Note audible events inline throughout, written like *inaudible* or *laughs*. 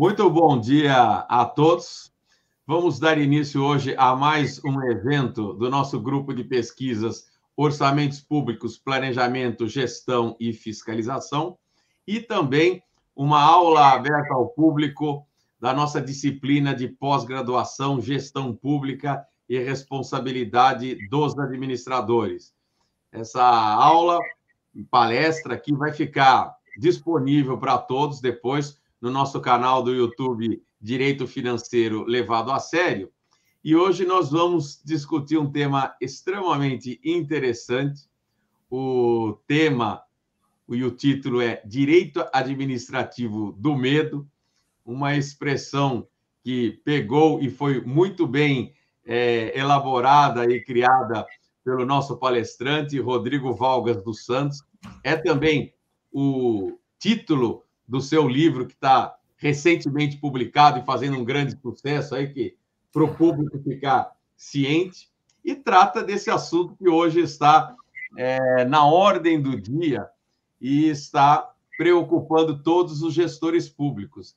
Muito bom dia a todos. Vamos dar início hoje a mais um evento do nosso grupo de pesquisas Orçamentos Públicos, Planejamento, Gestão e Fiscalização, e também uma aula aberta ao público da nossa disciplina de pós-graduação Gestão Pública e Responsabilidade dos Administradores. Essa aula, palestra aqui, vai ficar disponível para todos depois no nosso canal do YouTube Direito Financeiro Levado a Sério. E hoje nós vamos discutir um tema extremamente interessante. O tema e o título é Direito Administrativo do Medo, uma expressão que pegou e foi muito bem é, elaborada e criada pelo nosso palestrante Rodrigo Valgas dos Santos. É também o título do seu livro que está recentemente publicado e fazendo um grande sucesso aí que para o público ficar ciente e trata desse assunto que hoje está é, na ordem do dia e está preocupando todos os gestores públicos,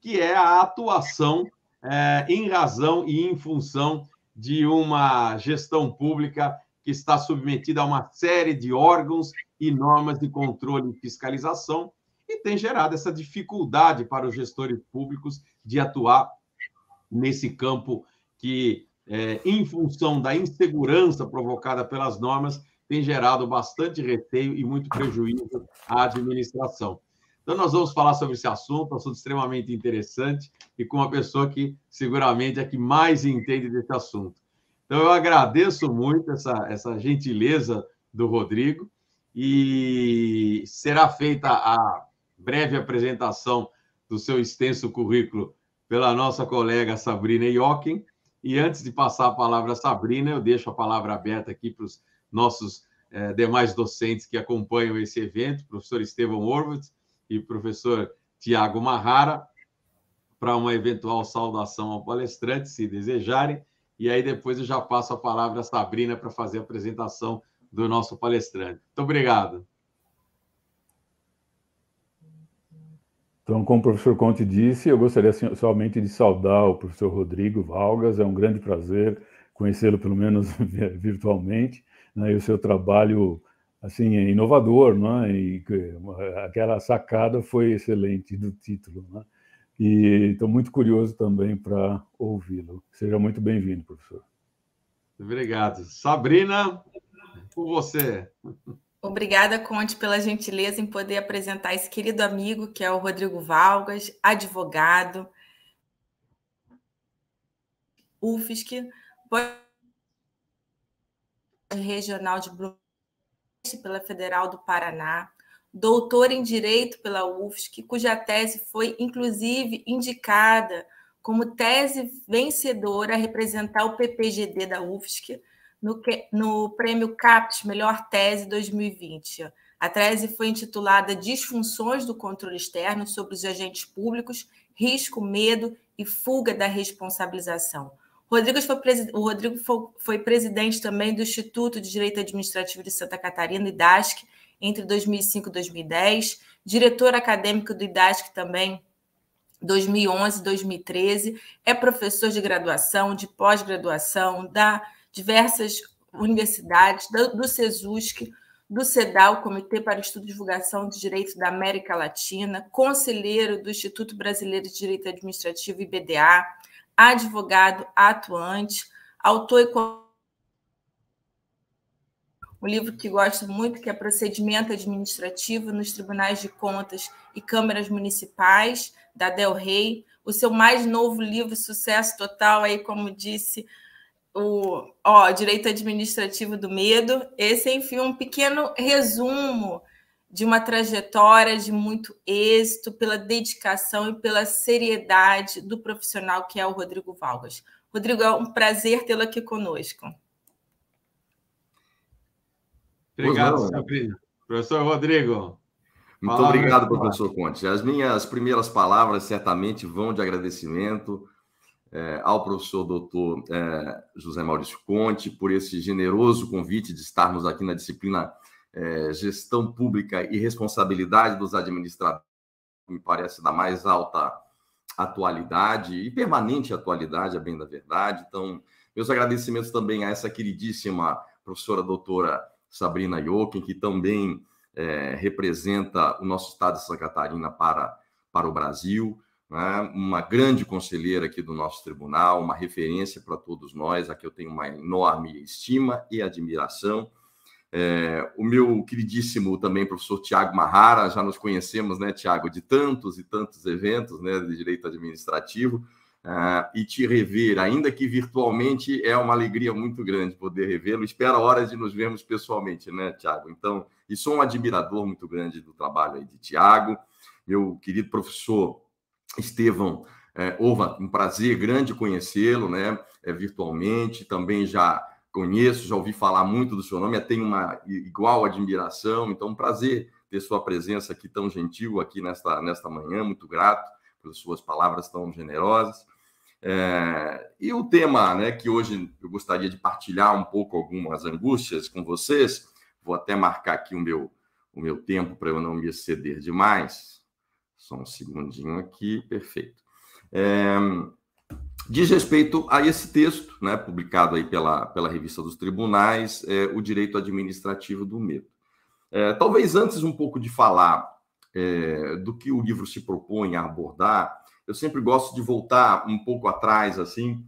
que é a atuação é, em razão e em função de uma gestão pública que está submetida a uma série de órgãos e normas de controle e fiscalização e tem gerado essa dificuldade para os gestores públicos de atuar nesse campo que, é, em função da insegurança provocada pelas normas, tem gerado bastante receio e muito prejuízo à administração. Então, nós vamos falar sobre esse assunto, um assunto extremamente interessante, e com uma pessoa que seguramente é a que mais entende desse assunto. Então, eu agradeço muito essa, essa gentileza do Rodrigo, e será feita a breve apresentação do seu extenso currículo pela nossa colega Sabrina Iokin. E antes de passar a palavra à Sabrina, eu deixo a palavra aberta aqui para os nossos eh, demais docentes que acompanham esse evento, professor Estevam Orvitz e professor Tiago Marrara, para uma eventual saudação ao palestrante, se desejarem. E aí depois eu já passo a palavra à Sabrina para fazer a apresentação do nosso palestrante. Muito obrigado. Então, como o professor Conte disse, eu gostaria somente de saudar o professor Rodrigo Valgas, é um grande prazer conhecê-lo, pelo menos *laughs* virtualmente, né, e o seu trabalho assim é inovador, né, e aquela sacada foi excelente do título. Né, e estou muito curioso também para ouvi-lo. Seja muito bem-vindo, professor. Obrigado. Sabrina, com você. Obrigada, Conte, pela gentileza em poder apresentar esse querido amigo, que é o Rodrigo Valgas, advogado, UFSC, Regional de Blumenau, pela Federal do Paraná, doutor em Direito pela UFSC, cuja tese foi, inclusive, indicada como tese vencedora a representar o PPGD da UFSC no, no prêmio CAPES Melhor Tese 2020. A tese foi intitulada Disfunções do Controle Externo sobre os Agentes Públicos, Risco, Medo e Fuga da Responsabilização. foi, o Rodrigo foi presidente também do Instituto de Direito Administrativo de Santa Catarina, IDASC, entre 2005 e 2010, diretor acadêmico do IDASC também 2011 2013, é professor de graduação, de pós-graduação, da diversas universidades, do, SESUSC, do CEDAW, Comitê para Estudo e Divulgação de Direito da América Latina, conselheiro do Instituto Brasileiro de Direito Administrativo, IBDA, advogado atuante, autor e um livro que gosto muito, que é Procedimento Administrativo nos Tribunais de Contas e Câmaras Municipais, da Del Rey. O seu mais novo livro, Sucesso Total, aí, como disse o ó, direito administrativo do medo. Esse, enfim, um pequeno resumo de uma trajetória de muito êxito pela dedicação e pela seriedade do profissional que é o Rodrigo Valgas. Rodrigo, é um prazer tê-lo aqui conosco. Obrigado, Professor Rodrigo. Muito obrigado, professor Conte. As minhas primeiras palavras certamente vão de agradecimento é, ao professor doutor é, José Maurício Conte por esse generoso convite de estarmos aqui na disciplina é, Gestão Pública e Responsabilidade dos Administradores, me parece da mais alta atualidade e permanente atualidade, a bem da verdade. Então, meus agradecimentos também a essa queridíssima professora doutora Sabrina Yoken, que também é, representa o nosso estado de Santa Catarina para, para o Brasil. Né? uma grande conselheira aqui do nosso tribunal, uma referência para todos nós, a que eu tenho uma enorme estima e admiração. É, o meu queridíssimo também professor Tiago Marrara, já nos conhecemos, né, Tiago, de tantos e tantos eventos né, de direito administrativo, uh, e te rever, ainda que virtualmente, é uma alegria muito grande poder revê-lo. Espero horas de nos vermos pessoalmente, né, Tiago? Então, e sou um admirador muito grande do trabalho aí de Tiago, meu querido professor Estevão, é, um prazer grande conhecê-lo, né? É, virtualmente, também já conheço, já ouvi falar muito do seu nome, tenho uma igual admiração, então um prazer ter sua presença aqui tão gentil aqui nesta, nesta manhã, muito grato pelas suas palavras tão generosas. É, e o tema né, que hoje eu gostaria de partilhar um pouco algumas angústias com vocês, vou até marcar aqui o meu, o meu tempo para eu não me exceder demais. Só um segundinho aqui, perfeito. É, diz respeito a esse texto, né, publicado aí pela, pela Revista dos Tribunais, é, o direito administrativo do medo. É, talvez antes um pouco de falar é, do que o livro se propõe a abordar, eu sempre gosto de voltar um pouco atrás, assim,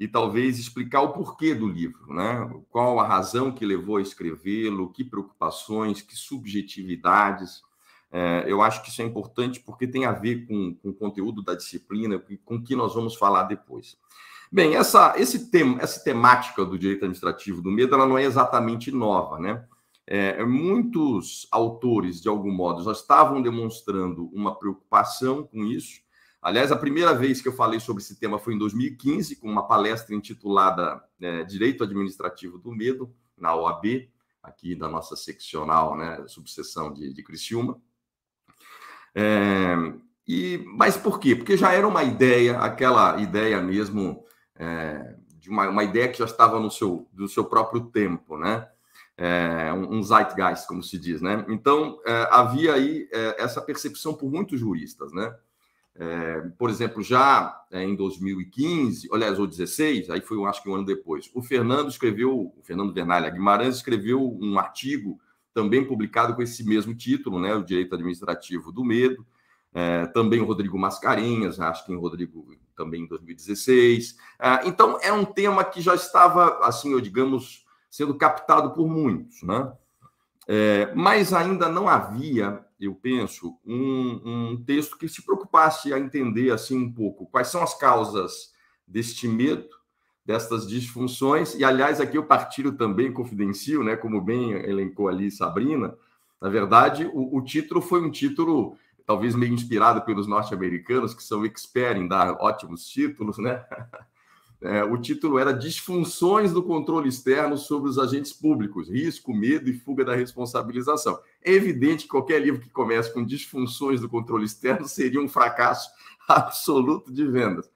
e talvez explicar o porquê do livro, né? Qual a razão que levou a escrevê-lo, que preocupações, que subjetividades. É, eu acho que isso é importante porque tem a ver com, com o conteúdo da disciplina, com o que nós vamos falar depois. Bem, essa, esse tema, essa temática do direito administrativo do medo, ela não é exatamente nova, né? É, muitos autores, de algum modo, já estavam demonstrando uma preocupação com isso. Aliás, a primeira vez que eu falei sobre esse tema foi em 2015, com uma palestra intitulada é, Direito Administrativo do Medo, na OAB, aqui da nossa seccional, né, subseção de, de Criciúma. É, e, mas por quê? Porque já era uma ideia, aquela ideia mesmo, é, de uma, uma, ideia que já estava no seu, do seu próprio tempo, né? É, um, um zeitgeist, como se diz, né? Então, é, havia aí é, essa percepção por muitos juristas, né? É, por exemplo, já em 2015, aliás, ou 16, aí foi, eu acho que um ano depois, o Fernando escreveu, o Fernando Vernalha Guimarães escreveu um artigo também publicado com esse mesmo título, né, o Direito Administrativo do Medo, é, também o Rodrigo Mascarenhas, acho que em Rodrigo também em 2016. É, então, é um tema que já estava, assim, eu digamos, sendo captado por muitos, né? É, mas ainda não havia, eu penso, um, um texto que se preocupasse a entender assim um pouco quais são as causas deste medo, destas disfunções. E, aliás, aqui eu partilho também, confidencio, né, como bem elencou ali Sabrina, na verdade, o, o título foi um título talvez meio inspirado pelos norte-americanos, que são expert em dar ótimos títulos, né? *laughs* É, o título era Disfunções do Controle Externo sobre os Agentes Públicos: Risco, Medo e Fuga da Responsabilização. É evidente que qualquer livro que comece com disfunções do controle externo seria um fracasso *laughs* absoluto de vendas.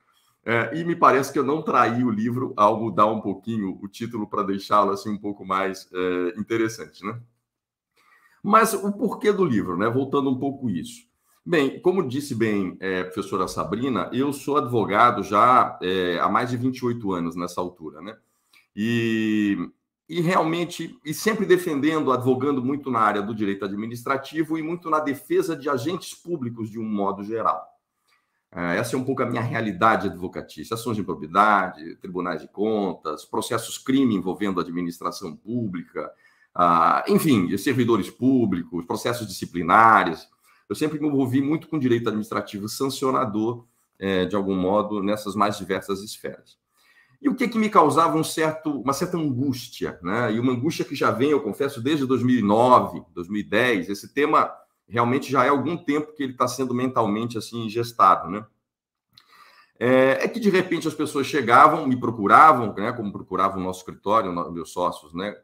É, e me parece que eu não traí o livro ao mudar um pouquinho o título para deixá-lo assim um pouco mais é, interessante, né? Mas o porquê do livro, né? Voltando um pouco isso. Bem, como disse bem é, professora Sabrina, eu sou advogado já é, há mais de 28 anos nessa altura, né? E, e realmente, e sempre defendendo, advogando muito na área do direito administrativo e muito na defesa de agentes públicos de um modo geral. Ah, essa é um pouco a minha tá. realidade advocatista Ações de improbidade, tribunais de contas, processos crime envolvendo a administração pública, ah, enfim, servidores públicos, processos disciplinares. Eu sempre me envolvi muito com direito administrativo sancionador, eh, de algum modo, nessas mais diversas esferas. E o que, que me causava um certo, uma certa angústia, né? e uma angústia que já vem, eu confesso, desde 2009, 2010. Esse tema realmente já é algum tempo que ele está sendo mentalmente assim ingestado, né? É, é, que de repente as pessoas chegavam, me procuravam, né, como procuravam o nosso escritório, meus sócios, né,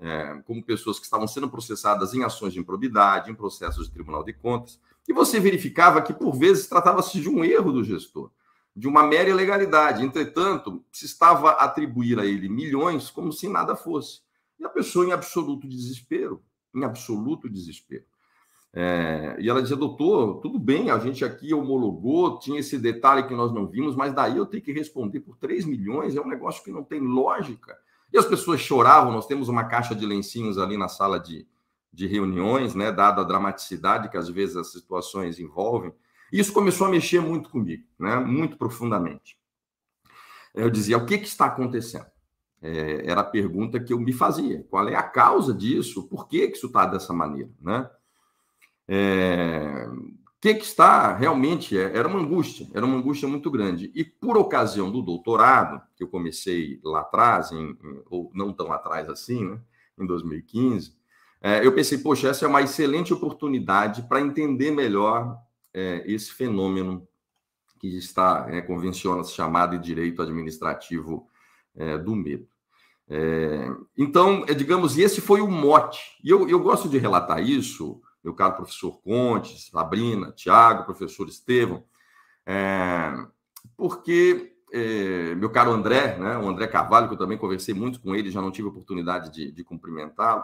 é, como pessoas que estavam sendo processadas em ações de improbidade, em processos de Tribunal de Contas, e você verificava que por vezes tratava-se de um erro do gestor, de uma mera ilegalidade. Entretanto, se estava a atribuir a ele milhões como se nada fosse. E a pessoa em absoluto desespero, em absoluto desespero. É, e ela dizia, doutor, tudo bem, a gente aqui homologou, tinha esse detalhe que nós não vimos, mas daí eu tenho que responder por 3 milhões, é um negócio que não tem lógica. E as pessoas choravam, nós temos uma caixa de lencinhos ali na sala de, de reuniões, né, dada a dramaticidade que às vezes as situações envolvem. E isso começou a mexer muito comigo, né, muito profundamente. Eu dizia, o que, que está acontecendo? É, era a pergunta que eu me fazia, qual é a causa disso, por que, que isso está dessa maneira, né? É, que, é que está realmente é, era uma angústia, era uma angústia muito grande. E por ocasião do doutorado, que eu comecei lá atrás, em, em, ou não tão atrás assim, né, em 2015, é, eu pensei, poxa, essa é uma excelente oportunidade para entender melhor é, esse fenômeno que está, é, né, convencionado chamado de direito administrativo é, do medo. É, então, digamos, esse foi o mote. E eu, eu gosto de relatar isso meu caro professor Conte, Sabrina, Tiago, professor Estevam, é, porque é, meu caro André, né, o André Carvalho, que eu também conversei muito com ele, já não tive oportunidade de, de cumprimentá-lo,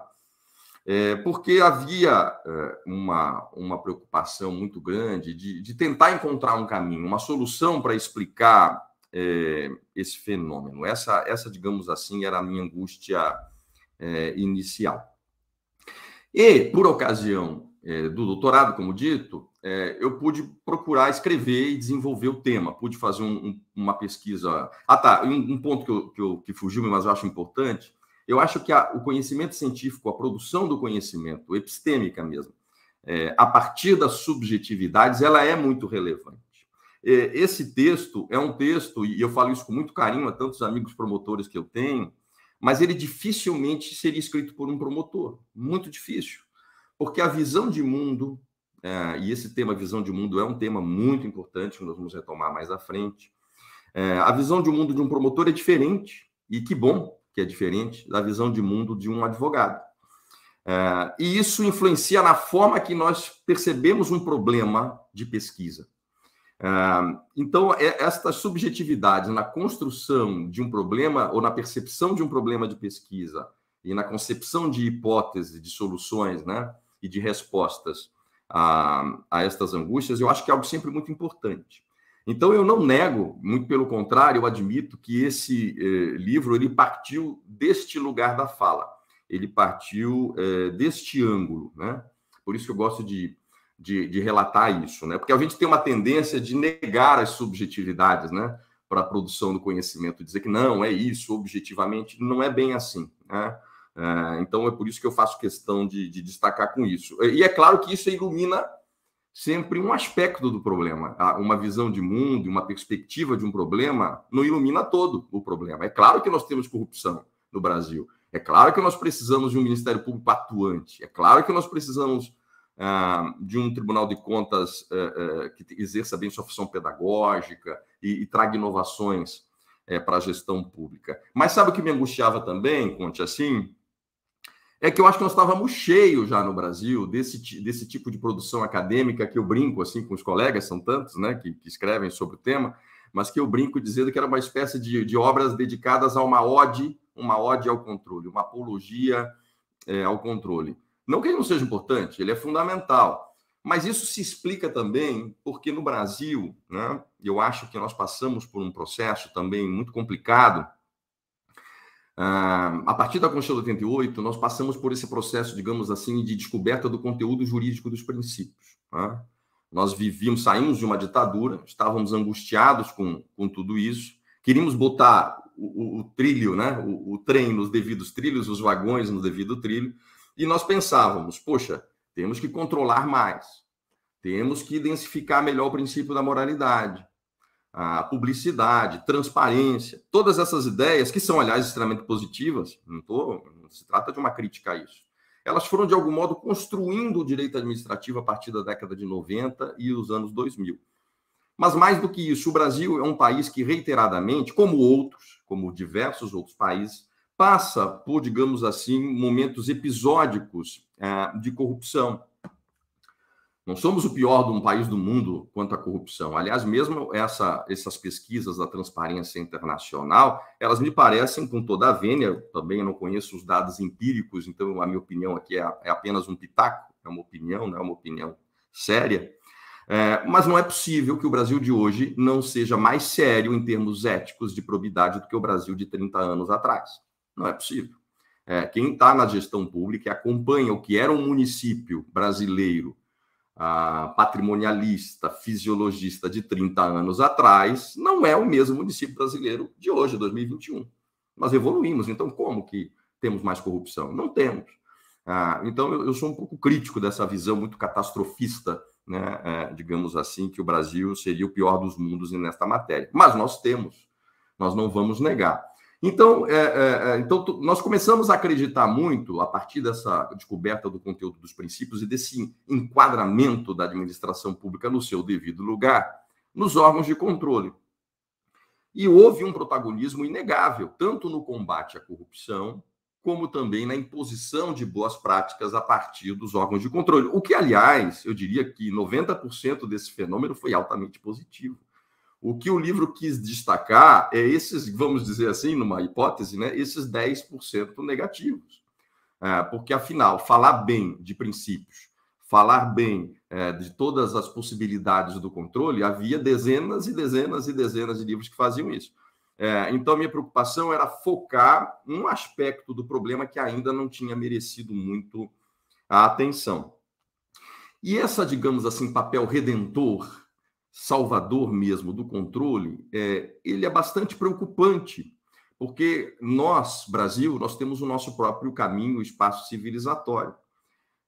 é, porque havia é, uma, uma preocupação muito grande de, de tentar encontrar um caminho, uma solução para explicar é, esse fenômeno. Essa, essa, digamos assim, era a minha angústia é, inicial. E, por ocasião é, do doutorado, como dito, é, eu pude procurar escrever e desenvolver o tema, pude fazer um, um, uma pesquisa. Ah, tá, um, um ponto que, eu, que, eu, que, fugiu, mas eu acho importante. Eu acho que a, o conhecimento científico, a produção do conhecimento, epistêmica mesmo, é, a partir das subjetividades, ela é muito relevante. É, esse texto é um texto, e eu falo isso com muito carinho a tantos amigos promotores que eu tenho, mas ele dificilmente seria escrito por um promotor, muito difícil. Porque a visão de mundo, é, e esse tema visão de mundo é um tema muito importante, que nós vamos retomar mais à frente. É, a visão de mundo de um promotor é diferente, e que bom que é diferente da visão de mundo de um advogado. É, e isso influencia na forma que nós percebemos um problema de pesquisa. então, é, esta subjetividade na construção de um problema ou na percepção de um problema de pesquisa e na concepção de hipótese de soluções, né? e de respostas a, a estas angústias, eu acho que é algo sempre muito importante. Então, eu não nego, muito pelo contrário, eu admito que esse eh, livro ele partiu deste lugar da fala, ele partiu eh, deste ângulo. Né? Por isso que eu gosto de, de, de, relatar isso, né? porque a gente tem uma tendência de negar as subjetividades né? para a produção do conhecimento, dizer que não, é isso, objetivamente, não é bem assim. Né? Ah, então é por isso que eu faço questão de, de destacar com isso. E é claro que isso ilumina sempre um aspecto do problema. Ah, uma visão de mundo, uma perspectiva de um problema não ilumina todo o problema. É claro que nós temos corrupção no Brasil. É claro que nós precisamos de um Ministério Público atuante. É claro que nós precisamos ah, de um Tribunal de Contas que exerça bem sua função pedagógica e, e traga inovações eh, para a gestão pública. Mas sabe o que me angustiava também, Conte, assim? é que eu acho que nós estávamos cheios já no Brasil desse, desse tipo de produção acadêmica que eu brinco assim com os colegas, são tantos né, que, que escrevem sobre o tema, mas que eu brinco dizendo que era uma espécie de, de obras dedicadas a uma ode, uma ode ao controle, uma apologia é, ao controle. Não que ele não seja importante, ele é fundamental, mas isso se explica também porque no Brasil, né, eu acho que nós passamos por um processo também muito complicado ah, a partir da Constituição de 88, nós passamos por esse processo, digamos assim, de descoberta do conteúdo jurídico dos princípios. Né? Nós vivíamos, saímos de uma ditadura, estávamos angustiados com, com tudo isso, queríamos botar o, o, o trilho, né? O, o, trem nos devidos trilhos, os vagões no devido trilho, e nós pensávamos, poxa, temos que controlar mais, temos que densificar melhor o princípio da moralidade, a publicidade, transparência, todas essas ideias, que são, aliás, extremamente positivas, não, tô, não se trata de uma crítica a isso, elas foram, de algum modo, construindo o direito administrativo a partir da década de 90 e os anos 2000. Mas, mais do que isso, o Brasil é um país que, reiteradamente, como outros, como diversos outros países, passa por, digamos assim, momentos episódicos eh, de corrupção não somos o pior de um país do mundo quanto à corrupção. Aliás, mesmo essa, essas pesquisas da Transparência Internacional, elas me parecem, com toda a vênia, também não conheço os dados empíricos, então a minha opinião aqui é, é apenas um pitaco, é uma opinião, não é uma opinião séria. É, mas não é possível que o Brasil de hoje não seja mais sério em termos éticos de probidade do que o Brasil de 30 anos atrás. Não é possível. É, quem está na gestão pública e acompanha o que era um município brasileiro patrimonialista, fisiologista de 30 anos atrás, não é o mesmo município brasileiro de hoje, 2021. Nós evoluímos, então como que temos mais corrupção? Não temos. Ah, então eu, eu, sou um pouco crítico dessa visão muito catastrofista, né, é, digamos assim, que o Brasil seria o pior dos mundos nesta matéria. Mas nós temos, nós não vamos negar. Então, é, é, é então nós começamos a acreditar muito, a partir dessa descoberta do conteúdo dos princípios e desse enquadramento da administração pública no seu devido lugar, nos órgãos de controle. E houve um protagonismo inegável, tanto no combate à corrupção, como também na imposição de boas práticas a partir dos órgãos de controle. O que, aliás, eu diria que 90% desse fenômeno foi altamente positivo. O que o livro quis destacar é esses, vamos dizer assim, numa hipótese, né, esses 10% negativos. É, porque, afinal, falar bem de princípios, falar bem é, de todas as possibilidades do controle, havia dezenas e dezenas e dezenas de livros que faziam isso. É, então, minha preocupação era focar um aspecto do problema que ainda não tinha merecido muito a atenção. E essa, digamos assim, papel redentor salvador mesmo do controle, é, ele é bastante preocupante, porque nós, Brasil, nós temos o nosso próprio caminho, o espaço civilizatório.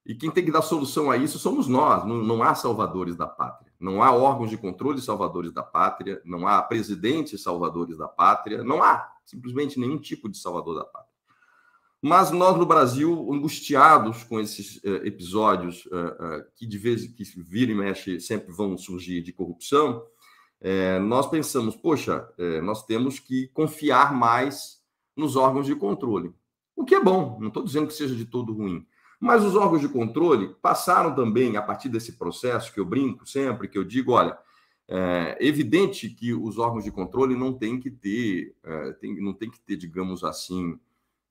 E quem tem que dar solução a isso somos nós, não, não há salvadores da pátria. Não há órgãos de controle salvadores da pátria, não há presidentes salvadores da pátria, não há simplesmente nenhum tipo de salvador da pátria. Mas nós no Brasil, angustiados com esses eh, episódios eh, eh, que de vez que vira e mexe sempre vão surgir de corrupção, nós pensamos, poxa, nós temos que confiar mais nos órgãos de controle. O que é bom, não estou dizendo que seja de todo ruim. Mas os órgãos de controle passaram também, a partir desse processo que eu brinco sempre, que eu digo, olha, é evidente que os órgãos de controle não tem que ter, é, tem, não tem que ter, digamos assim,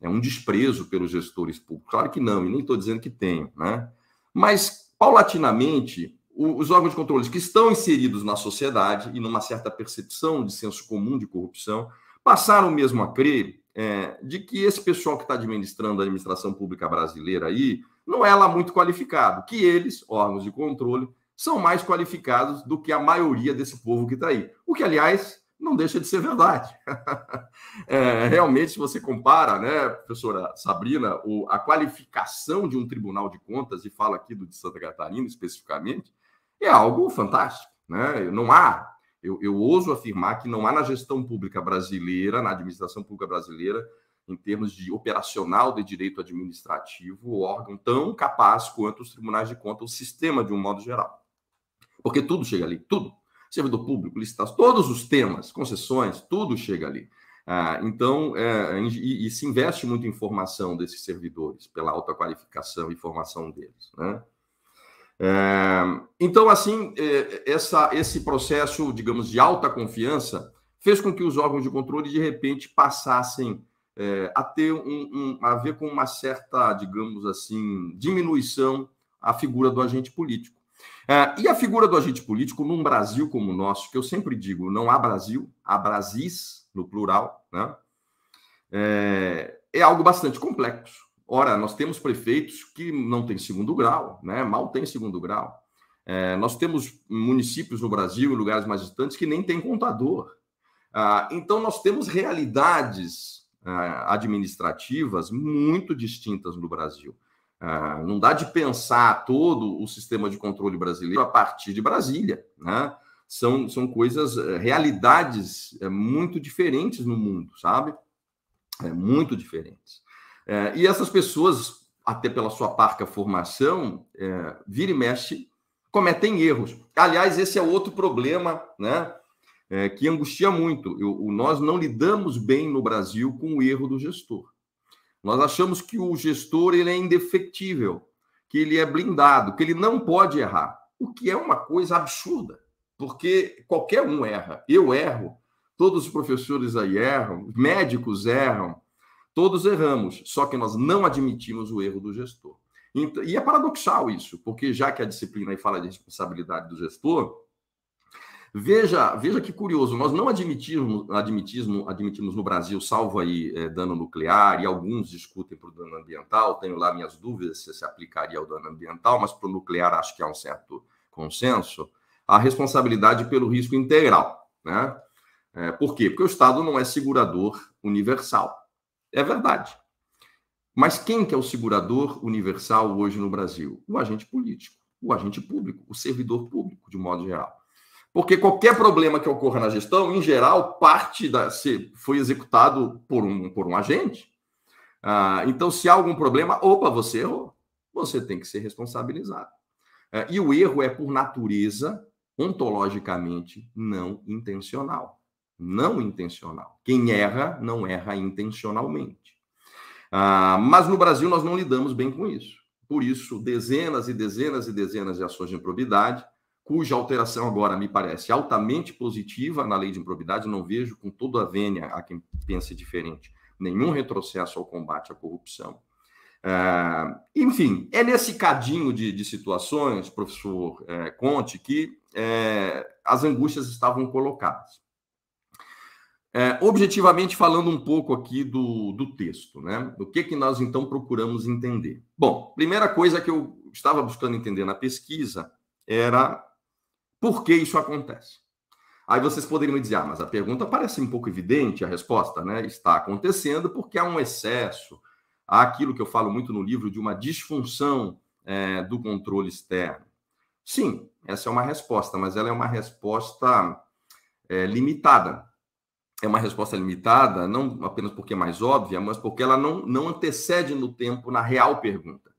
é um desprezo pelos gestores públicos. Claro que não, e nem estou dizendo que tenho, né? Mas, paulatinamente, os órgãos de controle que estão inseridos na sociedade e numa certa percepção de senso comum de corrupção, passaram mesmo a crer é, de que esse pessoal que está administrando a administração pública brasileira aí não é lá muito qualificado, que eles, órgãos de controle, são mais qualificados do que a maioria desse povo que está aí. O que, aliás, não deixa de ser verdade. *laughs* é, realmente, se você compara, né, professora Sabrina, o, a qualificação de um tribunal de contas, e fala aqui do de Santa Catarina especificamente, é algo fantástico. Né? Não há, eu, eu ouso afirmar que não há na gestão pública brasileira, na administração pública brasileira, em termos de operacional de direito administrativo, órgão tão capaz quanto os tribunais de contas, o sistema de um modo geral. Porque tudo chega ali, tudo servidor público, licitação, todos os temas, concessões, tudo chega ali. Ah, então, é, e, e, se investe muito em formação desses servidores, pela alta qualificação e formação deles. Né? É, então, assim, é, essa, esse processo, digamos, de alta confiança fez com que os órgãos de controle, de repente, passassem é, a ter um, um, a ver com uma certa, digamos assim, diminuição à figura do agente político. Uh, e a figura do agente político num Brasil como o nosso, que eu sempre digo, não há Brasil, há Brasis, no plural, né? é, é, algo bastante complexo. Ora, nós temos prefeitos que não têm segundo grau, né? mal tem segundo grau. É, nós temos municípios no Brasil, em lugares mais distantes, que nem têm contador. Ah, então, nós temos realidades ah, administrativas muito distintas no Brasil. Ah, não dá de pensar todo o sistema de controle brasileiro a partir de Brasília, né? São, são coisas, eh, realidades eh, muito diferentes no mundo, sabe? É, muito diferentes. É, e essas pessoas, até pela sua parca formação, é, vira e mexe, cometem erros. Aliás, esse é outro problema, né? É, que angustia muito. Eu, nós não lidamos bem no Brasil com o erro do gestor. Nós achamos que o gestor ele é indefectível, que ele é blindado, que ele não pode errar, o que é uma coisa absurda, porque qualquer um erra. Eu erro, todos os professores aí erram, médicos erram, todos erramos, só que nós não admitimos o erro do gestor. Então, e é paradoxal isso, porque já que a disciplina fala de responsabilidade do gestor, Veja, veja que curioso, nós não admitimos, admitimos, admitimos no Brasil, salvo aí é, dano nuclear, e alguns discutem para o dano ambiental, tenho lá minhas dúvidas se se aplicaria ao dano ambiental, mas para o nuclear acho que há um certo consenso, a responsabilidade pelo risco integral. Né? É, por quê? Porque o Estado não é segurador universal. É verdade. Mas quem que é o segurador universal hoje no Brasil? O agente político, o agente público, o servidor público, de modo geral. Porque qualquer problema que ocorra na gestão, em geral, parte da se foi executado por um, por um agente. Ah, então, se há algum problema, opa, você errou. Você tem que ser responsabilizado. É, e o erro é, por natureza, ontologicamente não intencional. Não intencional. Quem erra, não erra intencionalmente. Ah, mas no Brasil nós não lidamos bem com isso. Por isso, dezenas e dezenas e dezenas de ações de improbidade cuja alteração agora me parece altamente positiva na lei de improbidade, não vejo com toda a vênia a quem pense diferente nenhum retrocesso ao combate à corrupção. Ah, enfim, é nesse cadinho de, de situações, professor é, Conte, que é, as angústias estavam colocadas. É, objetivamente falando um pouco aqui do, do texto, né? O que que nós então procuramos entender? Bom, primeira coisa que eu estava buscando entender na pesquisa era por que isso acontece? Aí vocês poderiam me dizer, ah, mas a pergunta parece um pouco evidente, a resposta, né? Está acontecendo porque há um excesso, há aquilo que eu falo muito no livro de uma disfunção é, do controle externo. Sim, essa é uma resposta, mas ela é uma resposta é, limitada. É uma resposta limitada, não apenas porque é mais óbvia, mas porque ela não, não antecede no tempo na real pergunta.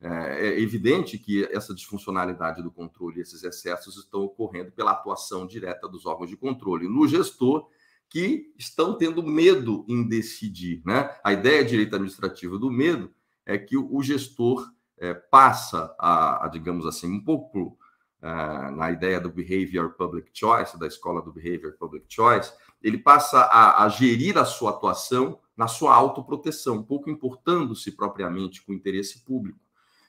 É, é evidente que essa disfuncionalidade do controle, esses excessos estão ocorrendo pela atuação direta dos órgãos de controle no gestor, que estão tendo medo em decidir. Né? A ideia de direito administrativo do medo é que o gestor é, passa a, a, digamos assim, um pouco uh, na ideia do behavior public choice, da escola do behavior public choice, ele passa a, a gerir a sua atuação na sua autoproteção, pouco importando-se propriamente com o interesse público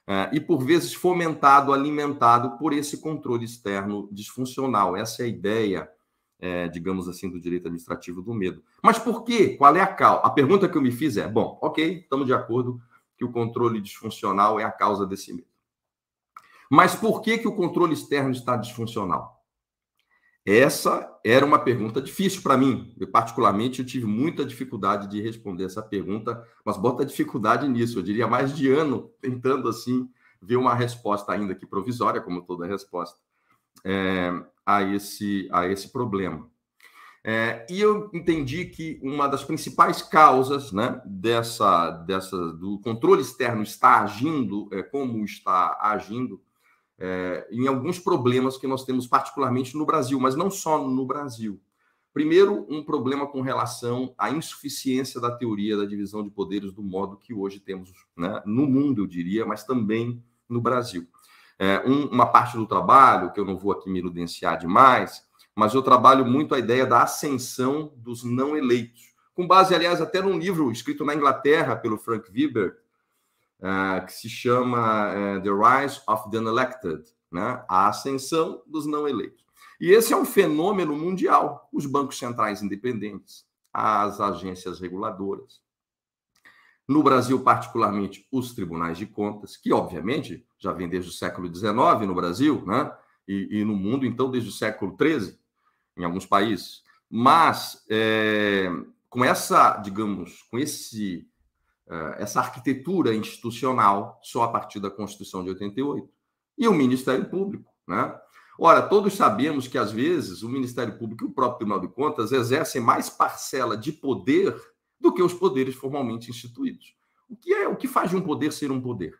é, e por vezes fomentado, alimentado por esse controle externo disfuncional. Essa é a ideia, é, digamos assim, do direito administrativo do medo. Mas por quê? Qual é a causa? A pergunta que eu me fiz é: bom, ok, estamos de acordo que o controle disfuncional é a causa desse medo. Mas por que, que o controle externo está disfuncional? Essa era uma pergunta difícil para mim. Eu, particularmente, eu tive muita dificuldade de responder essa pergunta, mas bota dificuldade nisso. Eu diria mais de ano tentando, assim, ver uma resposta, ainda que provisória, como toda resposta, é, a, esse, a esse problema. É, e eu entendi que uma das principais causas né, dessa, dessa do controle externo estar agindo é, como está agindo é, em alguns problemas que nós temos, particularmente no Brasil, mas não só no Brasil. Primeiro, um problema com relação à insuficiência da teoria da divisão de poderes do modo que hoje temos né, no mundo, eu diria, mas também no Brasil. É, um, uma parte do trabalho, que eu não vou aqui me evidenciar demais, mas eu trabalho muito a ideia da ascensão dos não eleitos. Com base, aliás, até num livro escrito na Inglaterra pelo Frank Weber, eh, que se chama uh, The Rise of the Unelected, né? a ascensão dos não eleitos. E esse é um fenômeno mundial. Os bancos centrais independentes, as agências reguladoras, no Brasil, particularmente, os tribunais de contas, que obviamente já vem desde o século XIX no Brasil, né? E, e no mundo, então, desde o século XIII, em alguns países. Mas é, com essa, digamos, com esse eh, essa arquitetura institucional só a partir da Constituição de 88 e o Ministério Público, né? Ora, todos sabemos que às vezes o Ministério Público e o próprio Tribunal de Contas exercem mais parcela de poder do que os poderes formalmente instituídos. O que é o que faz de um poder ser um poder?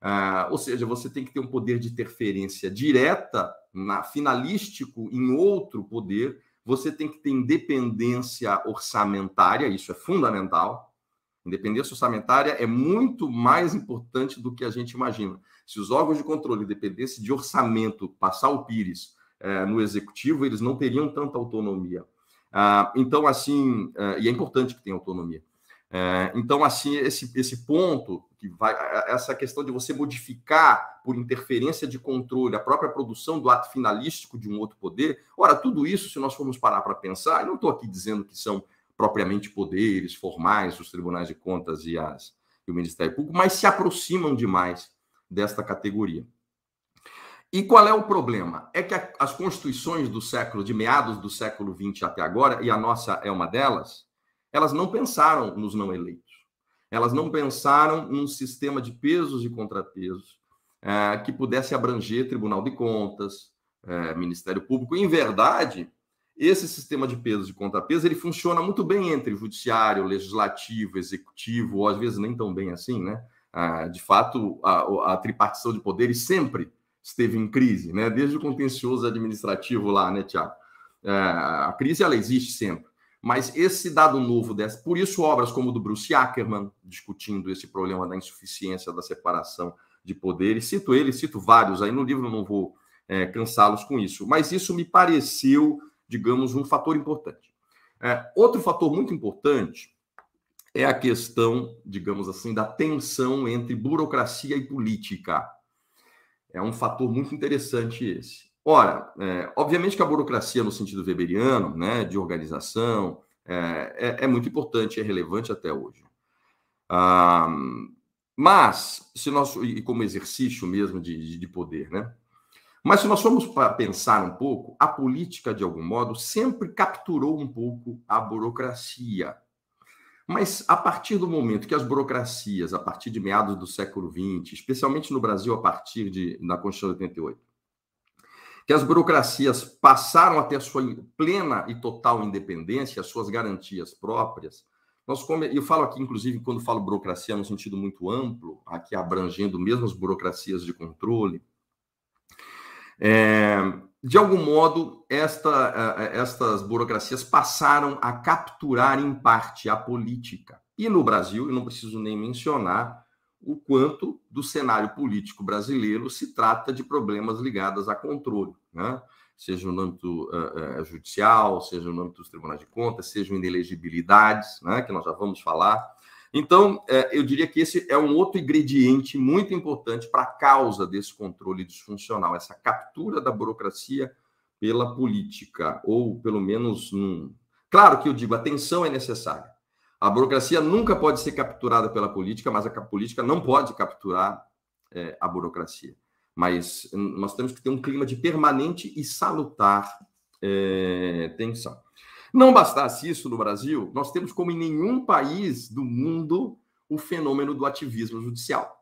Ah, ou seja, você tem que ter um poder de interferência direta, na, finalístico, em outro poder. Você tem que ter independência orçamentária, isso é fundamental. Independência orçamentária é muito mais importante do que a gente imagina. Se os órgãos de controle dependessem de orçamento, passar o Pires é, no executivo, eles não teriam tanta autonomia. Ah, então, assim, é, e é importante que tenha autonomia. É, então, assim, esse, esse ponto, que vai, essa questão de você modificar por interferência de controle a própria produção do ato finalístico de um outro poder, ora, tudo isso, se nós formos parar para pensar, eu não estou aqui dizendo que são propriamente poderes formais, os tribunais de contas e, as, e o Ministério Público, mas se aproximam demais desta categoria. E qual é o problema? É que a, as constituições do século, de meados do século XX até agora, e a nossa é uma delas, elas não pensaram nos não eleitos. Elas não pensaram num sistema de pesos e contrapesos é, que pudesse abranger Tribunal de Contas, é, Ministério Público. Em verdade, esse sistema de peso e contrapeso ele funciona muito bem entre judiciário, legislativo, executivo, ou às vezes nem tão bem assim, né? Ah, de fato, a, a, tripartição de poderes sempre esteve em crise, né? Desde o contencioso administrativo lá, né, Tiago? É, a crise ela existe sempre. Mas esse dado novo dessa, por isso obras como do Bruce Ackerman discutindo esse problema da insuficiência da separação de poderes, cito ele, cito vários aí no livro, não vou é, cansá-los com isso, mas isso me pareceu digamos, um fator importante. É, outro fator muito importante é a questão, digamos assim, da tensão entre burocracia e política. É um fator muito interessante esse. Ora, é, obviamente que a burocracia, no sentido weberiano, né, de organização, é, é, é muito importante, é relevante até hoje. Ah, mas, se nós, e como exercício mesmo de, de poder, né? Mas se nós formos para pensar um pouco, a política, de algum modo, sempre capturou um pouco a burocracia. Mas a partir do momento que as burocracias, a partir de meados do século XX, especialmente no Brasil, a partir de, da Constituição de 88, que as burocracias passaram a ter a sua plena e total independência, as suas garantias próprias, nós eu falo aqui, inclusive, quando falo burocracia, num sentido muito amplo, aqui abrangendo mesmo as burocracias de controle, é, de algum modo, esta, é, é, estas burocracias passaram a capturar, em parte, a política. E no Brasil, eu não preciso nem mencionar o quanto do cenário político brasileiro se trata de problemas ligados a controle, né? seja no âmbito uh, judicial, seja no âmbito dos tribunais de contas, seja em inelegibilidades, né? que nós já vamos falar, então, é, eu diria que esse é um outro ingrediente muito importante para a causa desse controle disfuncional, essa captura da burocracia pela política, ou pelo menos num. Claro que eu digo, atenção é necessária. A burocracia nunca pode ser capturada pela política, mas a política não pode capturar é, a burocracia. Mas hum, nós temos que ter um clima de permanente e salutar é, tensão. Não bastasse isso no Brasil, nós temos como em nenhum país do mundo o fenômeno do ativismo judicial.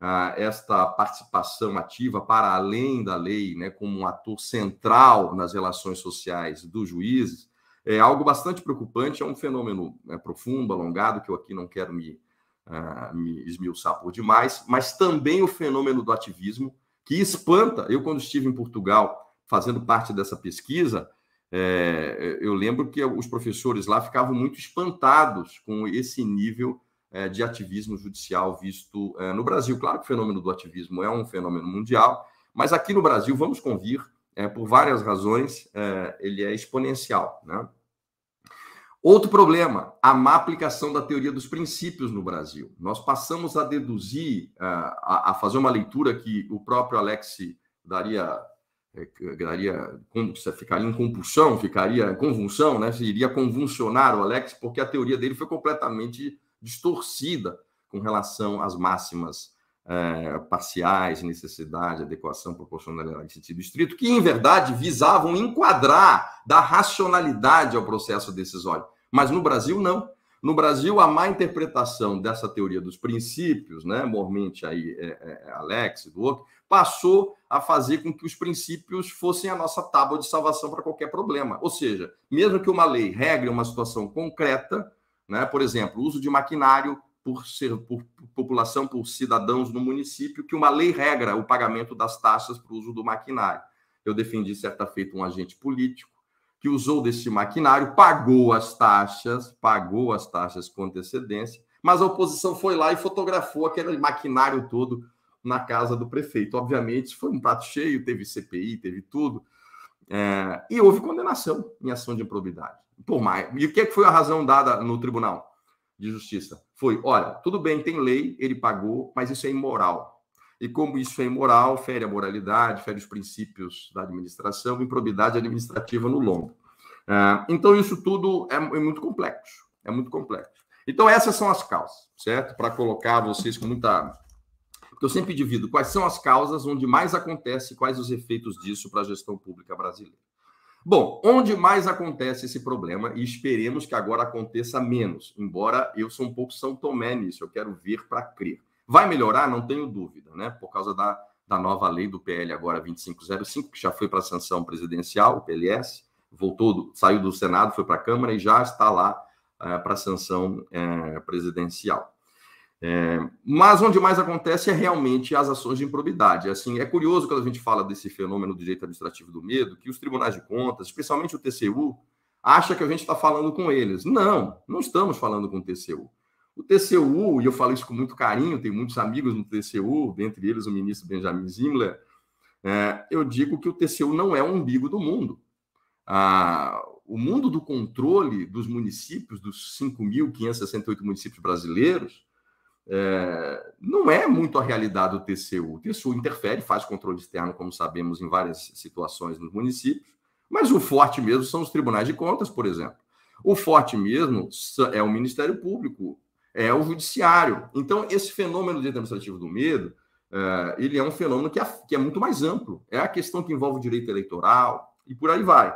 Ah, esta participação ativa para além da lei, né, como um ator central nas relações sociais dos juízes, é algo bastante preocupante, é um fenômeno né, profundo, alongado, que eu aqui não quero me, ah, me esmiuçar por demais, mas também o fenômeno do ativismo, que espanta. Eu, quando estive em Portugal fazendo parte dessa pesquisa, é, é, eu lembro que os professores lá ficavam muito espantados com esse nível é, de ativismo judicial visto é, no Brasil. Claro que o fenômeno do ativismo é um fenômeno mundial, mas aqui no Brasil, vamos convir, é, por várias razões, é, ele é exponencial. Né? Outro problema, a má aplicação da teoria dos princípios no Brasil. Nós passamos a deduzir, a, a fazer uma leitura que o próprio Alex daria daria, é, ficaria em compulsão, ficaria convulsão, né? Se iria convulsionar o Alex, porque a teoria dele foi completamente distorcida com relação às máximas é, parciais, necessidade, adequação, proporcionalidade em sentido estrito, que em verdade visavam enquadrar da racionalidade ao processo decisório. Mas no Brasil, não. No Brasil, a má interpretação dessa teoria dos princípios, né, mormente aí é, é, Alex e do outro, passou a fazer com que os princípios fossem a nossa tábua de salvação para qualquer problema. Ou seja, mesmo que uma lei regre uma situação concreta, né, por exemplo, uso de maquinário por, ser, por população, por cidadãos no município, que uma lei regra o pagamento das taxas para o uso do maquinário. Eu defendi certa feita um agente político que usou desse maquinário, pagou as taxas, pagou as taxas com antecedência, mas a oposição foi lá e fotografou aquele maquinário todo na casa do prefeito. Obviamente, foi um prato cheio, teve CPI, teve tudo. É, e houve condenação em ação de improbidade. Por mais. E o é que foi a razão dada no tribunal de justiça? Foi: olha, tudo bem, tem lei, ele pagou, mas isso é imoral. E como isso é imoral, fere a moralidade, fere os princípios da administração, improbidade administrativa no longo. É, então, isso tudo é, é muito complexo. É muito complexo. Então, essas são as causas, certo? Para colocar vocês com muita porque eu sempre divido quais são as causas onde mais acontece, quais os efeitos disso para a gestão pública brasileira. Bom, onde mais acontece esse problema, e esperemos que agora aconteça menos, embora eu sou um pouco São Tomé nisso, eu quero ver para crer. Vai melhorar? Não tenho dúvida, né? Por causa da, da nova lei do PL agora 2505, que já foi para a sanção presidencial, o PLS, voltou, saiu do Senado, foi para a Câmara e já está lá uh, para a sanção uh, presidencial. É, mas onde mais acontece é realmente as ações de improbidade. Assim, é curioso quando a gente fala desse fenômeno do direito administrativo do medo, que os tribunais de contas, especialmente o TCU, acha que a gente está falando com eles. Não, não estamos falando com o TCU. O TCU, e eu falo isso com muito carinho, Tenho muitos amigos no TCU, dentre eles o ministro Benjamin Zimler. é, eu digo que o TCU não é o umbigo do mundo. Ah, o mundo do controle dos municípios, dos 5.568 municípios brasileiros, é, não é muito a realidade do TCU. O TCU interfere, faz controle externo, como sabemos, em várias situações nos municípios, mas o forte mesmo são os tribunais de contas, por exemplo. O forte mesmo é o Ministério Público, é o Judiciário. Então, esse fenômeno de administrativo do medo, é, ele é um fenômeno que é, que é muito mais amplo. É a questão que envolve o direito eleitoral e por aí vai.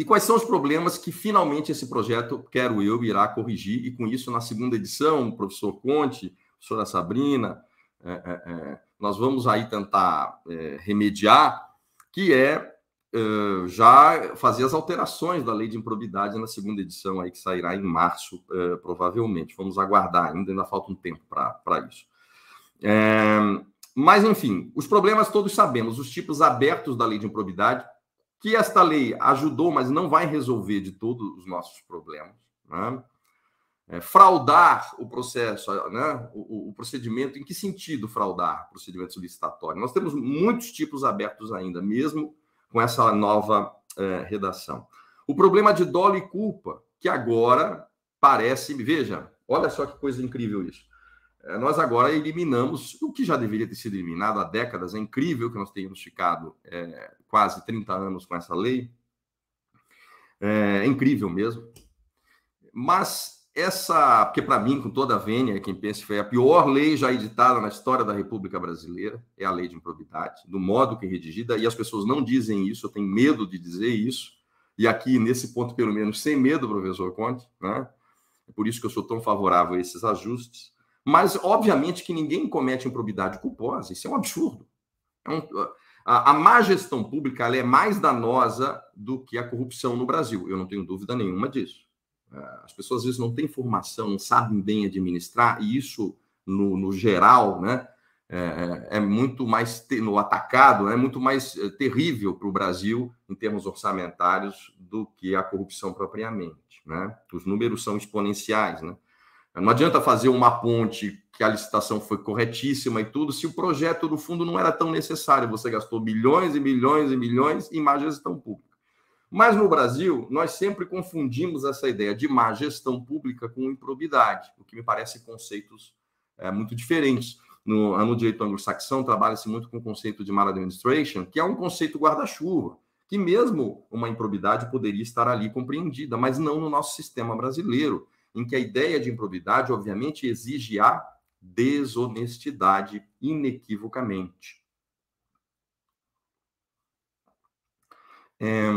E quais são os problemas que finalmente esse projeto, quero eu, irá corrigir? E com isso, na segunda edição, o professor Conte, a professora Sabrina, é, é, é, nós vamos aí tentar é, remediar, que é, é já fazer as alterações da lei de improbidade na segunda edição aí que sairá em março é, provavelmente vamos aguardar ainda ainda falta um tempo para isso mas enfim os problemas todos sabemos os tipos abertos da lei de improbidade que esta lei ajudou, mas não vai resolver de todos os nossos problemas. Né? É, fraudar o processo, né? o, o, procedimento, em que sentido fraudar o procedimento solicitatório? Nós temos muitos tipos abertos ainda, mesmo com essa nova é, redação. O problema de dolo e culpa, que agora parece, veja, olha só que coisa incrível isso. É, nós agora eliminamos o que já deveria ter sido eliminado há décadas. É incrível que nós tenhamos ficado é, quase 30 anos com essa lei. É, é incrível mesmo. Mas essa, porque para mim, com toda a vênia, quem pensa foi a pior lei já editada na história da República Brasileira, é a lei de improbidade, do modo que é redigida, e as pessoas não dizem isso, eu tenho medo de dizer isso, e aqui, nesse ponto, pelo menos, sem medo, professor Conte, né? é por isso que eu sou tão favorável a esses ajustes, mas, obviamente, que ninguém comete improbidade culposa, isso é um absurdo. É um, a, a má gestão pública é mais danosa do que a corrupção no Brasil, eu não tenho dúvida nenhuma disso. É, as pessoas às vezes não têm formação, não sabem bem administrar, e isso, no, no geral, né, é, é, muito mais no atacado, é muito mais né, é é, terrível para o Brasil em termos orçamentários do que a corrupção propriamente. Né? Os números são exponenciais. Né? Não adianta fazer uma ponte que a licitação foi corretíssima e tudo, se o projeto do fundo não era tão necessário. Você gastou milhões e milhões e milhões em má gestão pública. Mas no Brasil, nós sempre confundimos essa ideia de má gestão pública com improbidade, o que me parece conceitos é, muito diferentes. No, no direito anglo-saxão, trabalha-se muito com o conceito de mal administration, que é um conceito guarda-chuva, que mesmo uma improbidade poderia estar ali compreendida, mas não no nosso sistema brasileiro em que a ideia de improbidade, obviamente, exige a desonestidade, inequivocamente. É,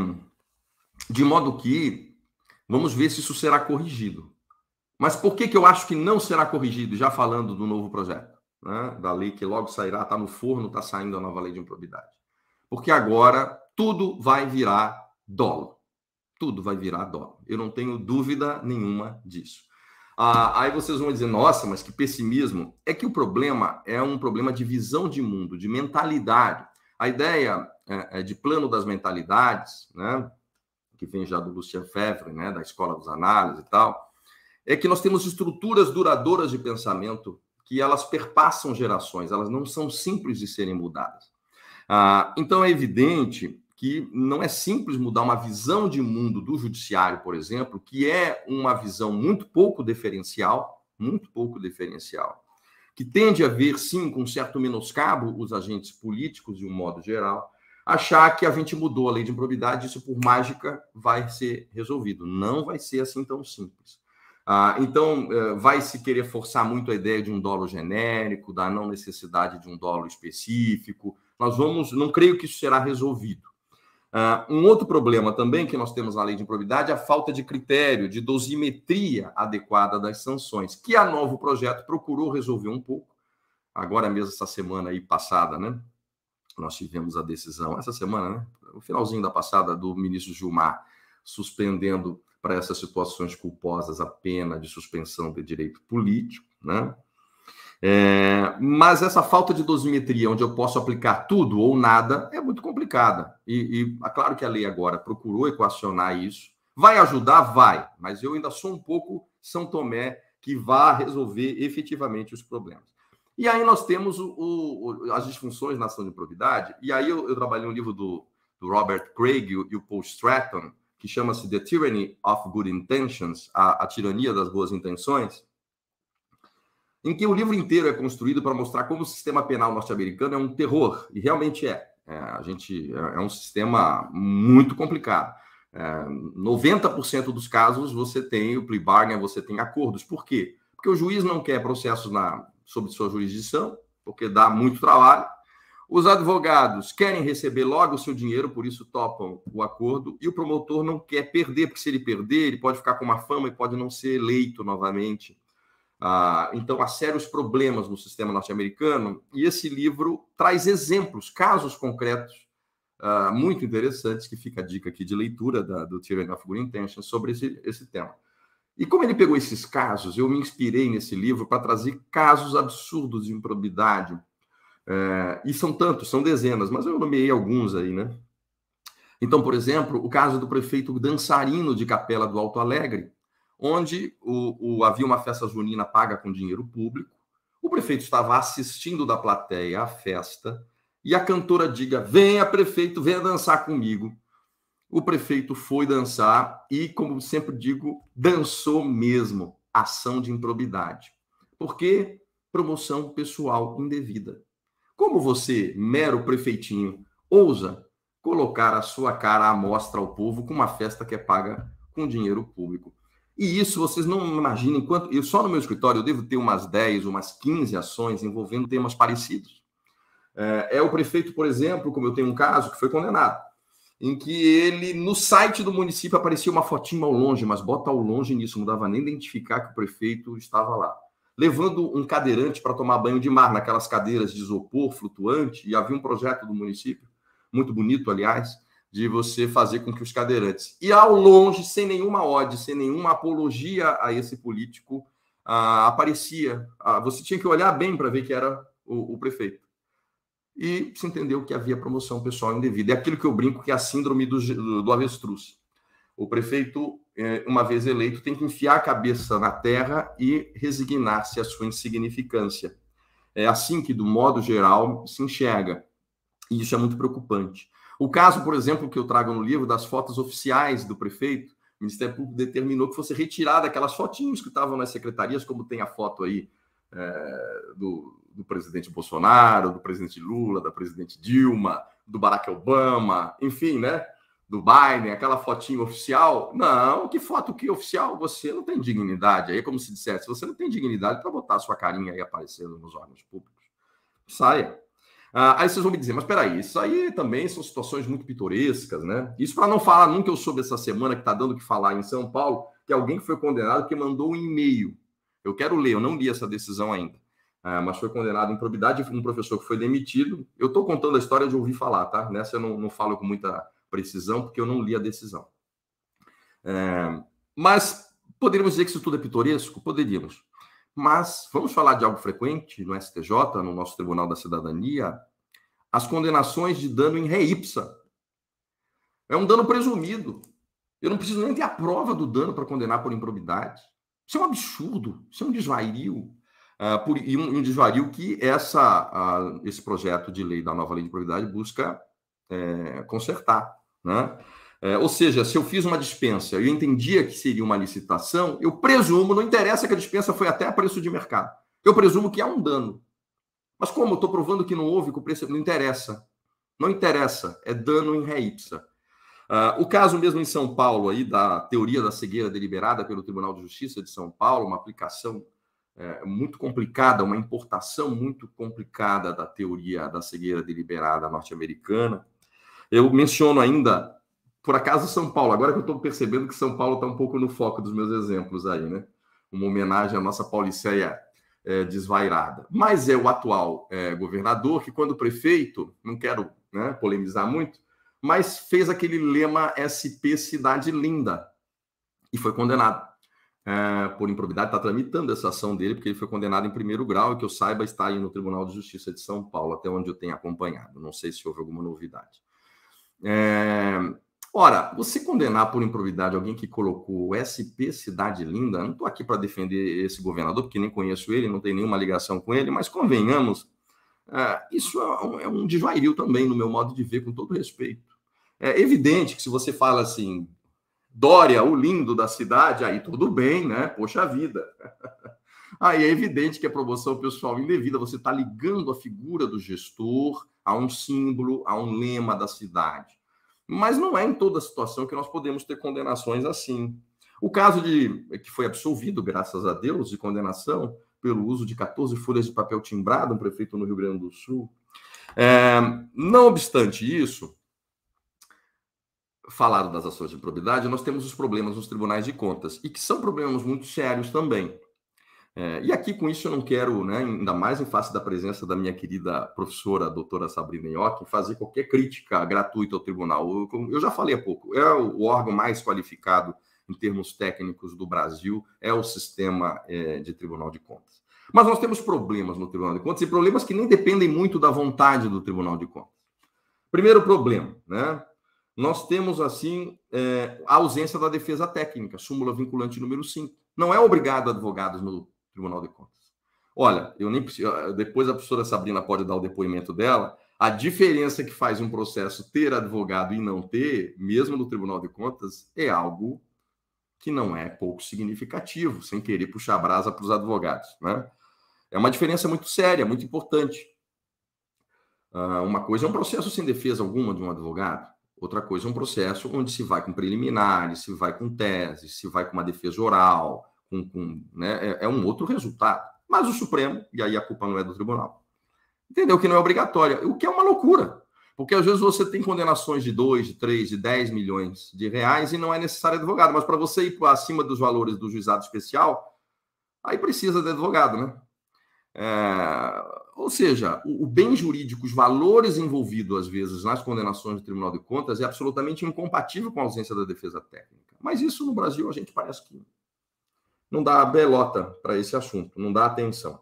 de modo que vamos ver se isso será corrigido. Mas por que, que eu acho que não será corrigido, já falando do novo projeto, né, da lei que logo sairá, está no forno, está saindo a nova lei de improbidade? Porque agora tudo vai virar dólar tudo vai virar dólar. Eu não tenho dúvida nenhuma disso. Ah, aí vocês vão dizer, nossa, mas que pessimismo. É que o problema é um problema de visão de mundo, de mentalidade. A ideia é, é de plano das mentalidades, né, que vem já do Lucien Febre, né, da Escola dos Análises e tal, é que nós temos estruturas duradouras de pensamento que elas perpassam gerações, elas não são simples de serem mudadas. Ah, então é evidente que não é simples mudar uma visão de mundo do judiciário, por exemplo, que é uma visão muito pouco diferencial, muito pouco diferencial, que tende a ver, sim, com certo menoscabo os agentes políticos de um modo geral, achar que a gente mudou a lei de improbidade, isso por mágica vai ser resolvido. Não vai ser assim tão simples. Ah, então, eh, vai se querer forçar muito a ideia de um dolo genérico, da não necessidade de um dolo específico. Nós vamos, não creio que isso será resolvido. Uh, um outro problema também que nós temos na lei de improbidade é a falta de critério, de dosimetria adequada das sanções, que a novo projeto procurou resolver um pouco. Agora mesmo, essa semana aí passada, né? Nós tivemos a decisão, essa semana, né? O finalzinho da passada do ministro Gilmar, suspendendo para essas situações culposas a pena de suspensão de direito político, né? É, mas essa falta de dosimetria, onde eu posso aplicar tudo ou nada, é muito complicada. E, e é claro que a lei agora procurou equacionar isso. Vai ajudar? Vai, mas eu ainda sou um pouco São Tomé que vá resolver efetivamente os problemas. E aí nós temos o, o, as disfunções na ação de improvidade, e aí eu, eu trabalhei um livro do, do Robert Craig e o, e o Paul Stratton, que chama-se The Tyranny of Good Intentions, a, a tirania das boas intenções, em que o livro inteiro é construído para mostrar como o sistema penal norte-americano é um terror, e realmente é. é a gente é, é um sistema muito complicado. É, 90% dos casos você tem o plea bargain, você tem acordos. Por quê? Porque o juiz não quer processos na, sob sua jurisdição, porque dá muito trabalho. Os advogados querem receber logo o seu dinheiro, por isso topam o acordo, e o promotor não quer perder, porque se ele perder, ele pode ficar com uma fama e pode não ser eleito novamente. Ah, então, há sérios problemas no sistema norte-americano, e esse livro traz exemplos, casos concretos, ah, muito interessantes, que fica a dica aqui de leitura da, do Tyranny of Good Intentions sobre esse, esse tema. E como ele pegou esses casos, eu me inspirei nesse livro para trazer casos absurdos de improbidade. É, e são tantos, são dezenas, mas eu nomeei alguns aí, né? Então, por exemplo, o caso do prefeito dançarino de Capela do Alto Alegre, onde o, o, havia uma festa junina paga com dinheiro público, o prefeito estava assistindo da plateia à festa, e a cantora diga: Venha, prefeito, venha dançar comigo. O prefeito foi dançar e, como sempre digo, dançou mesmo. Ação de improbidade. Por quê? promoção pessoal indevida. Como você, mero prefeitinho, ousa colocar a sua cara à mostra ao povo com uma festa que é paga com dinheiro público? E isso vocês não imaginam quanto. Eu só no meu escritório eu devo ter umas 10, umas 15 ações envolvendo temas parecidos. É, é o prefeito, por exemplo, como eu tenho um caso que foi condenado, em que ele, no site do município, aparecia uma fotinha ao longe, mas bota ao longe nisso, não dava nem identificar que o prefeito estava lá. Levando um cadeirante para tomar banho de mar naquelas cadeiras de isopor flutuante, e havia um projeto do município, muito bonito, aliás, de você fazer com que os cadeirantes. E ao longe, sem nenhuma ode, sem nenhuma apologia a esse político, ah, aparecia. Ah, você tinha que olhar bem para ver que era o, o, prefeito. E se entendeu que havia promoção pessoal indevida. É aquilo que eu brinco que é a síndrome do, do, do avestruz. O prefeito, é, uma vez eleito, tem que enfiar a cabeça na terra e resignar-se à sua insignificância. É assim que, do modo geral, se enxerga. E isso é muito preocupante. O caso, por exemplo, que eu trago no livro das fotos oficiais do prefeito, o Ministério Público determinou que fosse retirada aquelas fotinhas que estavam nas secretarias, como tem a foto aí é, do, do presidente Bolsonaro, do presidente Lula, da presidente Dilma, do Barack Obama, enfim, né? Do Biden, aquela fotinha oficial. Não, que foto que oficial? Você não tem dignidade. Aí, é como se dissesse, você não tem dignidade para botar sua carinha aí aparecendo nos órgãos públicos. Saia. Ah, aí vocês vão me dizer, mas peraí, isso aí também são situações muito pitorescas, né? Isso para não falar nunca eu soube essa semana que está dando o que falar em São Paulo, que alguém que foi condenado que mandou um e-mail. Eu quero ler, eu não li essa decisão ainda. Ah, mas foi condenado em probidade um professor que foi demitido. Eu estou contando a história de ouvir falar, tá? Nessa eu não, não falo com muita precisão, porque eu não li a decisão. É, mas poderíamos dizer que isso tudo é pitoresco? Poderíamos. Mas vamos falar de algo frequente no STJ, no nosso Tribunal da Cidadania, as condenações de dano em reipsa. É um dano presumido. Eu não preciso nem ter a prova do dano para condenar por improbidade. Isso é um absurdo, isso é um desvario. Uh, por, e um, um desvario que essa, uh, esse projeto de lei da nova lei de improbidade busca eh, consertar. Né? É, ou seja, se eu fiz uma dispensa e eu entendia que seria uma licitação, eu presumo, não interessa que a dispensa foi até a preço de mercado, eu presumo que há é um dano. Mas como eu estou provando que não houve, que o preço é, não interessa. Não interessa, é dano em reipsa. Uh, o caso mesmo em São Paulo, aí, da teoria da cegueira deliberada pelo Tribunal de Justiça de São Paulo, uma aplicação é, muito complicada, uma importação muito complicada da teoria da cegueira deliberada norte-americana. Eu menciono ainda por acaso São Paulo, agora que eu estou percebendo que São Paulo está um pouco no foco dos meus exemplos aí, né? Uma homenagem à nossa pauliceia é, desvairada. Mas é o atual é, governador que, quando prefeito, não quero né, polemizar muito, mas fez aquele lema SP Cidade Linda e foi condenado. É, por improbidade, está tramitando essa ação dele, porque ele foi condenado em primeiro grau e que eu saiba está aí no Tribunal de Justiça de São Paulo, até onde eu tenho acompanhado. Não sei se houve alguma novidade. É, Ora, você condenar por improvidade alguém que colocou o SP Cidade Linda, não estou aqui para defender esse governador, porque nem conheço ele, não tenho nenhuma ligação com ele, mas convenhamos, é, isso é um, é também, no meu modo de ver, com todo respeito. É evidente que se você fala assim, Dória, o lindo da cidade, aí tudo bem, né? Poxa vida. *laughs* Aí é evidente que a é promoção pessoal indevida, você está ligando a figura do gestor a um símbolo, a um lema da cidade. Mas não é em toda situação que nós podemos ter condenações assim. O caso de que foi absolvido, graças a Deus, de condenação pelo uso de 14 folhas de papel timbrado, um prefeito no Rio Grande do Sul. É, não obstante isso, falado das ações de improbidade, nós temos os problemas nos tribunais de contas, e que são problemas muito sérios também. É, e aqui com isso eu não quero, né, ainda mais em face da presença da minha querida professora, doutora Sabrina York, fazer qualquer crítica gratuita ao tribunal. Eu, eu já falei há pouco, é o órgão mais qualificado em termos técnicos do Brasil, é o sistema é, de tribunal de contas. Mas nós temos problemas no Tribunal de Contas e problemas que nem dependem muito da vontade do Tribunal de Contas. Primeiro problema, né? Nós temos, assim, é, a ausência da defesa técnica, súmula vinculante número 5. Não é obrigado advogados no Tribunal de Contas. Olha, eu nem preciso, depois a professora Sabrina pode dar o depoimento dela. A diferença que faz um processo ter advogado e não ter, mesmo no Tribunal de Contas, é algo que não é pouco significativo, sem querer puxar brasa para os advogados. Né? É uma diferença muito séria, muito importante. Ah, uma coisa é um processo sem defesa alguma de um advogado, outra coisa é um processo onde se vai com preliminares, se vai com tese, se vai com uma defesa oral, com, com né, é, é um outro resultado. Mas o Supremo, e aí a culpa não é do tribunal, entendeu que não é obrigatória, o que é uma loucura. Porque às vezes você tem condenações de 2, de 3, de 10 milhões de reais e não é necessário advogado. Mas para você ir acima dos valores do juizado especial, aí precisa de advogado, né? É... Ou seja, o, o bem jurídico, os valores envolvidos, às vezes, nas condenações do Tribunal de Contas é absolutamente incompatível com a ausência da defesa técnica. Mas isso no Brasil a gente parece que não dá belota para esse assunto, não dá atenção.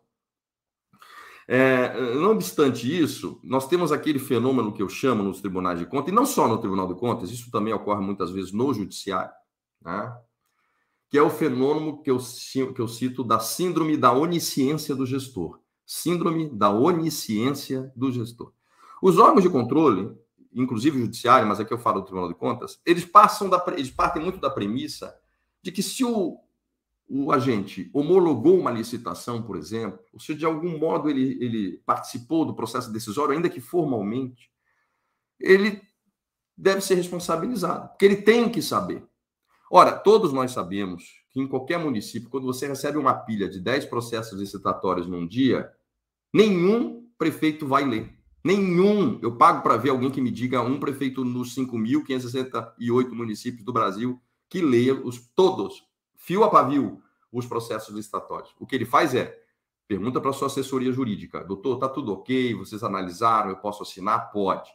É, não obstante isso, nós temos aquele fenômeno que eu chamo nos tribunais de contas, e não só no Tribunal de Contas, isso também ocorre muitas vezes no Judiciário, né? que é o fenômeno que eu, que eu cito da síndrome da onisciência do gestor. Síndrome da onisciência do gestor. Os órgãos de controle, inclusive o judiciário, mas aqui eu falo do Tribunal de Contas, eles passam da, eles partem muito da premissa de que se o o agente homologou uma licitação, por exemplo, ou se de algum modo ele, ele participou do processo decisório, ainda que formalmente, ele deve ser responsabilizado, porque ele tem que saber. Ora, todos nós sabemos que em qualquer município, quando você recebe uma pilha de 10 processos licitatórios num dia, nenhum prefeito vai ler. Nenhum. Eu pago para ver alguém que me diga um prefeito nos 5.568 municípios do Brasil que leia os todos fio a pavio os processos licitatórios. O que ele faz é pergunta para sua assessoria jurídica, doutor, tá tudo ok? Vocês analisaram? Eu posso assinar? Pode.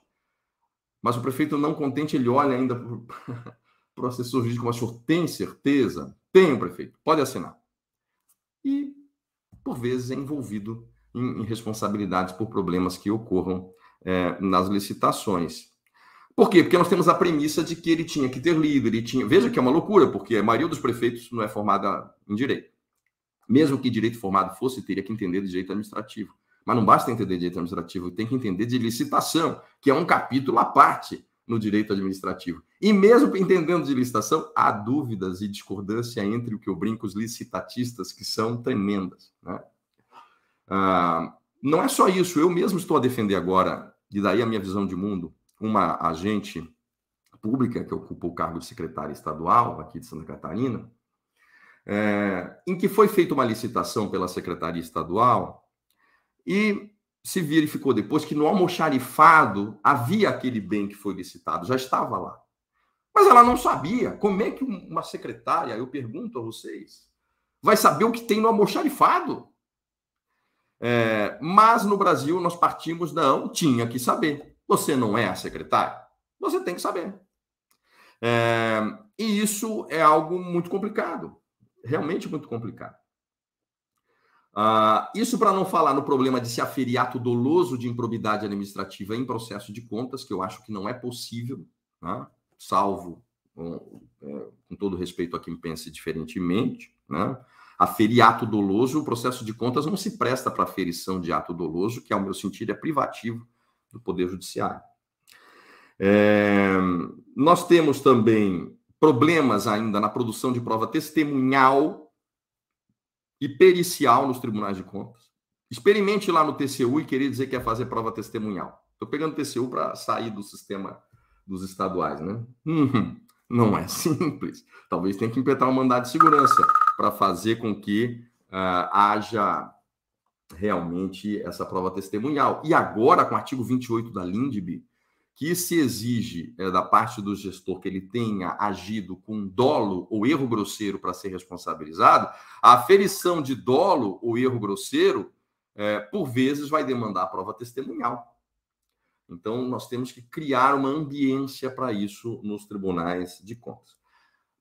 Mas o prefeito não contente, ele olha ainda para o *laughs* assessor jurídico, mas senhor tem certeza? Tenho, prefeito, pode assinar. E, por vezes, é envolvido em, em responsabilidades por problemas que ocorram é, nas licitações. Por quê? Porque nós temos a premissa de que ele tinha que ter lido, ele tinha. Veja que é uma loucura, porque a maioria dos prefeitos não é formada em direito. Mesmo que direito formado fosse, teria que entender de direito administrativo. Mas não basta entender direito administrativo, tem que entender de licitação, que é um capítulo à parte no direito administrativo. E mesmo entendendo de licitação, há dúvidas e discordância entre o que eu brinco, os licitatistas, que são tremendas. Né? Ah, não é só isso, eu mesmo estou a defender agora, e daí a minha visão de mundo, uma agente pública que ocupou o cargo de secretária estadual aqui de Santa Catarina, é, em que foi feita uma licitação pela secretaria estadual e se verificou depois que no almoxarifado havia aquele bem que foi licitado, já estava lá. Mas ela não sabia. Como é que uma secretária, eu pergunto a vocês, vai saber o que tem no almoxarifado? É, mas no Brasil nós partimos, não, tinha que saber. Você não é a secretária? Você tem que saber. É, e isso é algo muito complicado, realmente muito complicado. Ah, isso para não falar no problema de se aferir ato doloso de improbidade administrativa em processo de contas, que eu acho que não é possível, né? salvo, com, é, com todo respeito a quem pense diferentemente, né? aferir ato doloso, o processo de contas não se presta para aferição de ato doloso, que, ao meu sentido, é privativo do Poder Judiciário. É, nós temos também problemas ainda na produção de prova testemunhal e pericial nos tribunais de contas. Experimente lá no TCU e querer dizer que é fazer prova testemunhal. Estou pegando TCU para sair do sistema dos estaduais, né? Hum, não é *laughs* simples. Talvez tenha que implementar um mandado de segurança para fazer com que uh, haja realmente essa prova testemunhal. E agora, com o artigo 28 da Lindb, que se exige é, da parte do gestor que ele tenha agido com dolo ou erro grosseiro para ser responsabilizado, a aferição de dolo ou erro grosseiro, é, por vezes, vai demandar a prova testemunhal. Então, nós temos que criar uma ambiência para isso nos tribunais de contas.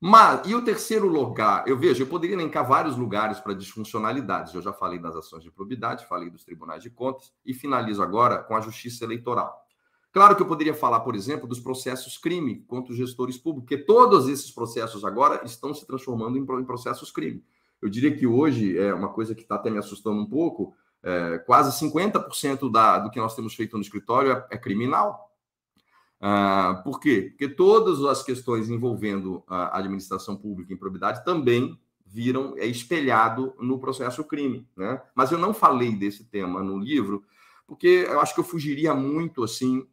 Mas, e o terceiro lugar, eu vejo, eu poderia elencar vários lugares para disfuncionalidades. Eu já falei das ações de probidade, falei dos tribunais de contas e finalizo agora com a justiça eleitoral. Claro que eu poderia falar, por exemplo, dos processos crime contra os gestores públicos, porque todos esses processos agora estão se transformando em processos crime. Eu diria que hoje é uma coisa que está até me assustando um pouco, é, quase 50% da, do que nós temos feito no escritório é, é criminal. Ah, por quê? Porque todas as questões envolvendo a administração pública em probidade também viram é espelhado no processo crime, né? Mas eu não falei desse tema no livro porque eu acho que eu fugiria muito assim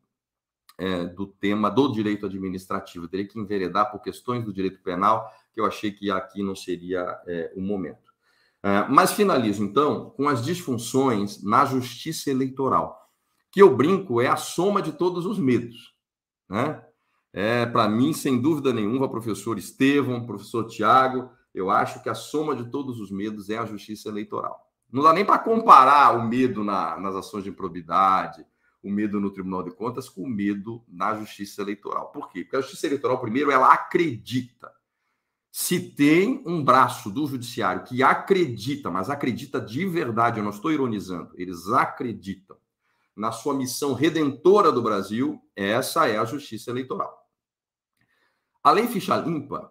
é, do tema do direito administrativo, eu teria que enveredar por questões do direito penal que eu achei que aqui não seria é, o momento. É, mas finalizo então com as disfunções na justiça eleitoral, que eu brinco é a soma de todos os medos. Né? É, Para mim, sem dúvida nenhuma, professor Estevam, professor Tiago, eu acho que a soma de todos os medos é a justiça eleitoral. Não dá nem para comparar o medo na, nas ações de improbidade, o medo no Tribunal de Contas com o medo na justiça eleitoral. Por quê? Porque a justiça eleitoral, primeiro, ela acredita. Se tem um braço do judiciário que acredita, mas acredita de verdade, eu não estou ironizando, eles acreditam na sua missão redentora do Brasil, essa é a justiça eleitoral. A lei ficha limpa,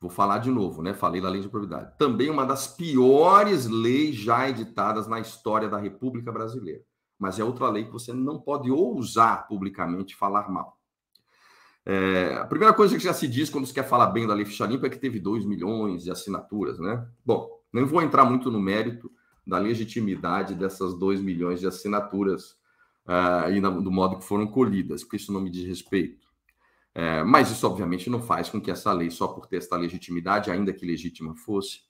vou falar de novo, né? Falei da lei de propriedade. Também uma das piores leis já editadas na história da República Brasileira. Mas é outra lei que você não pode ousar publicamente falar mal. É, a primeira coisa que já se diz quando se quer falar bem da lei ficha limpa é que teve 2 milhões de assinaturas, né? Bom, nem vou entrar muito no mérito da legitimidade dessas 2 milhões de assinaturas uh, e na, do modo que foram colhidas, porque isso não me diz respeito. É, mas isso, obviamente, não faz com que essa lei, só por ter esta legitimidade, ainda que legítima fosse,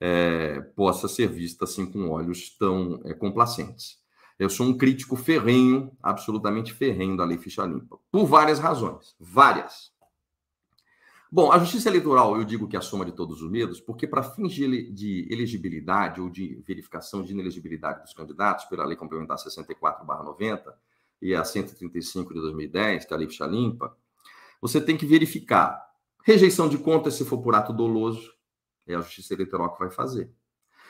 é, possa ser vista assim com olhos tão é, complacentes. Eu sou um crítico ferrenho, absolutamente ferrenho da lei ficha limpa, por várias razões, várias. Bom, a justiça eleitoral, eu digo que é a soma de todos os medos, porque para fins de elegibilidade ou de verificação de inelegibilidade dos candidatos pela Lei Complementar 64/90 e a 135 de 2010, que é a Lei Ficha Limpa, você tem que verificar rejeição de contas se for por ato doloso, é a justiça eleitoral que vai fazer.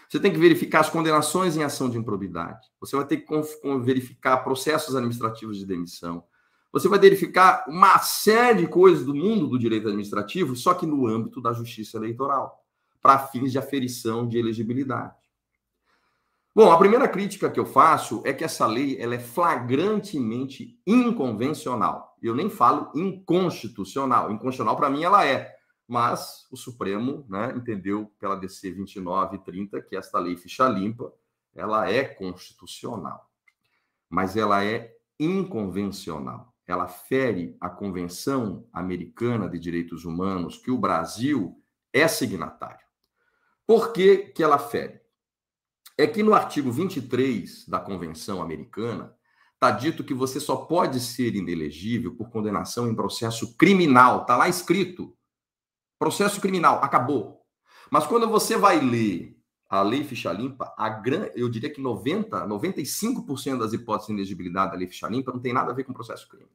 Você tem que verificar as condenações em ação de improbidade. Você vai ter que verificar processos administrativos de demissão você vai verificar uma série de coisas do mundo do direito administrativo, só que no âmbito da justiça eleitoral, para fins de aferição de elegibilidade. Bom, a primeira crítica que eu faço é que essa lei ela é flagrantemente inconvencional. Eu nem falo inconstitucional. Inconstitucional, para mim, ela é. Mas o Supremo né, entendeu pela DC 2930 que esta lei ficha limpa ela é constitucional, mas ela é inconvencional ela fere a Convenção Americana de Direitos Humanos, que o Brasil é signatário. Por que, que ela fere? É que no artigo 23 da Convenção Americana está dito que você só pode ser inelegível por condenação em processo criminal. Está lá escrito. Processo criminal, acabou. Mas quando você vai ler a lei ficha limpa, a gran, eu diria que 90, 95% das hipóteses de inelegibilidade da lei ficha limpa não tem nada a ver com processo crime.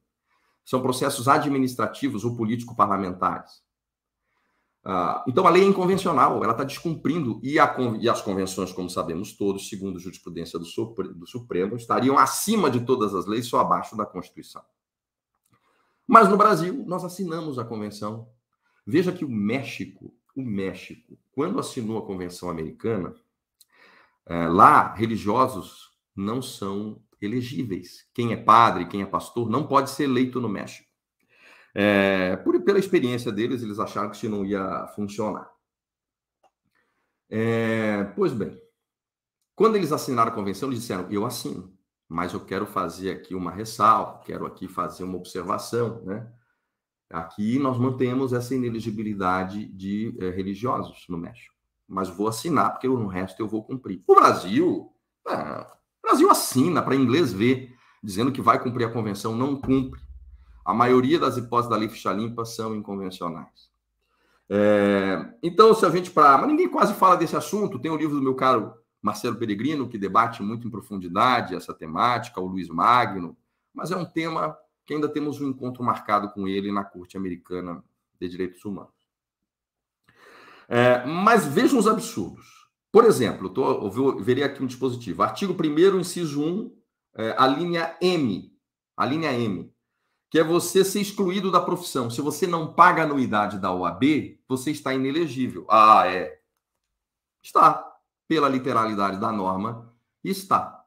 São processos administrativos ou político-parlamentares. Ah, então, a lei é inconvencional, ela está descumprindo, e, a, e, as convenções, como sabemos todos, segundo a jurisprudência do, Supre, do Supremo, estariam acima de todas as leis, só abaixo da Constituição. Mas no Brasil, nós assinamos a convenção. Veja que o México o México. Quando assinou a Convenção Americana, é, lá religiosos não são elegíveis. Quem é padre, quem é pastor, não pode ser eleito no México. É, por, pela experiência deles, eles acharam que isso não ia funcionar. É, pois bem, quando eles assinaram a convenção, eles disseram: Eu assino, mas eu quero fazer aqui uma ressalva, quero aqui fazer uma observação, né? Aqui nós mantemos essa ineligibilidade de é, religiosos no México. Mas vou assinar, porque o resto eu vou cumprir. O Brasil, é, o Brasil assina para inglês ver, dizendo que vai cumprir a convenção, não cumpre. A maioria das hipóteses da Lei Ficha Limpa são inconvencionais. É, então, se a gente para. Mas ninguém quase fala desse assunto. Tem o um livro do meu caro Marcelo Peregrino, que debate muito em profundidade essa temática, o Luiz Magno, mas é um tema que ainda temos um encontro marcado com ele na Corte Americana de Direitos Humanos. É, mas vejam os absurdos. Por exemplo, eu, tô, eu verei aqui um dispositivo. Artigo 1 inciso 1, é, a linha M. A linha M. Que é você ser excluído da profissão. Se você não paga a anuidade da OAB, você está inelegível. Ah, é. Está. Pela literalidade da norma, está.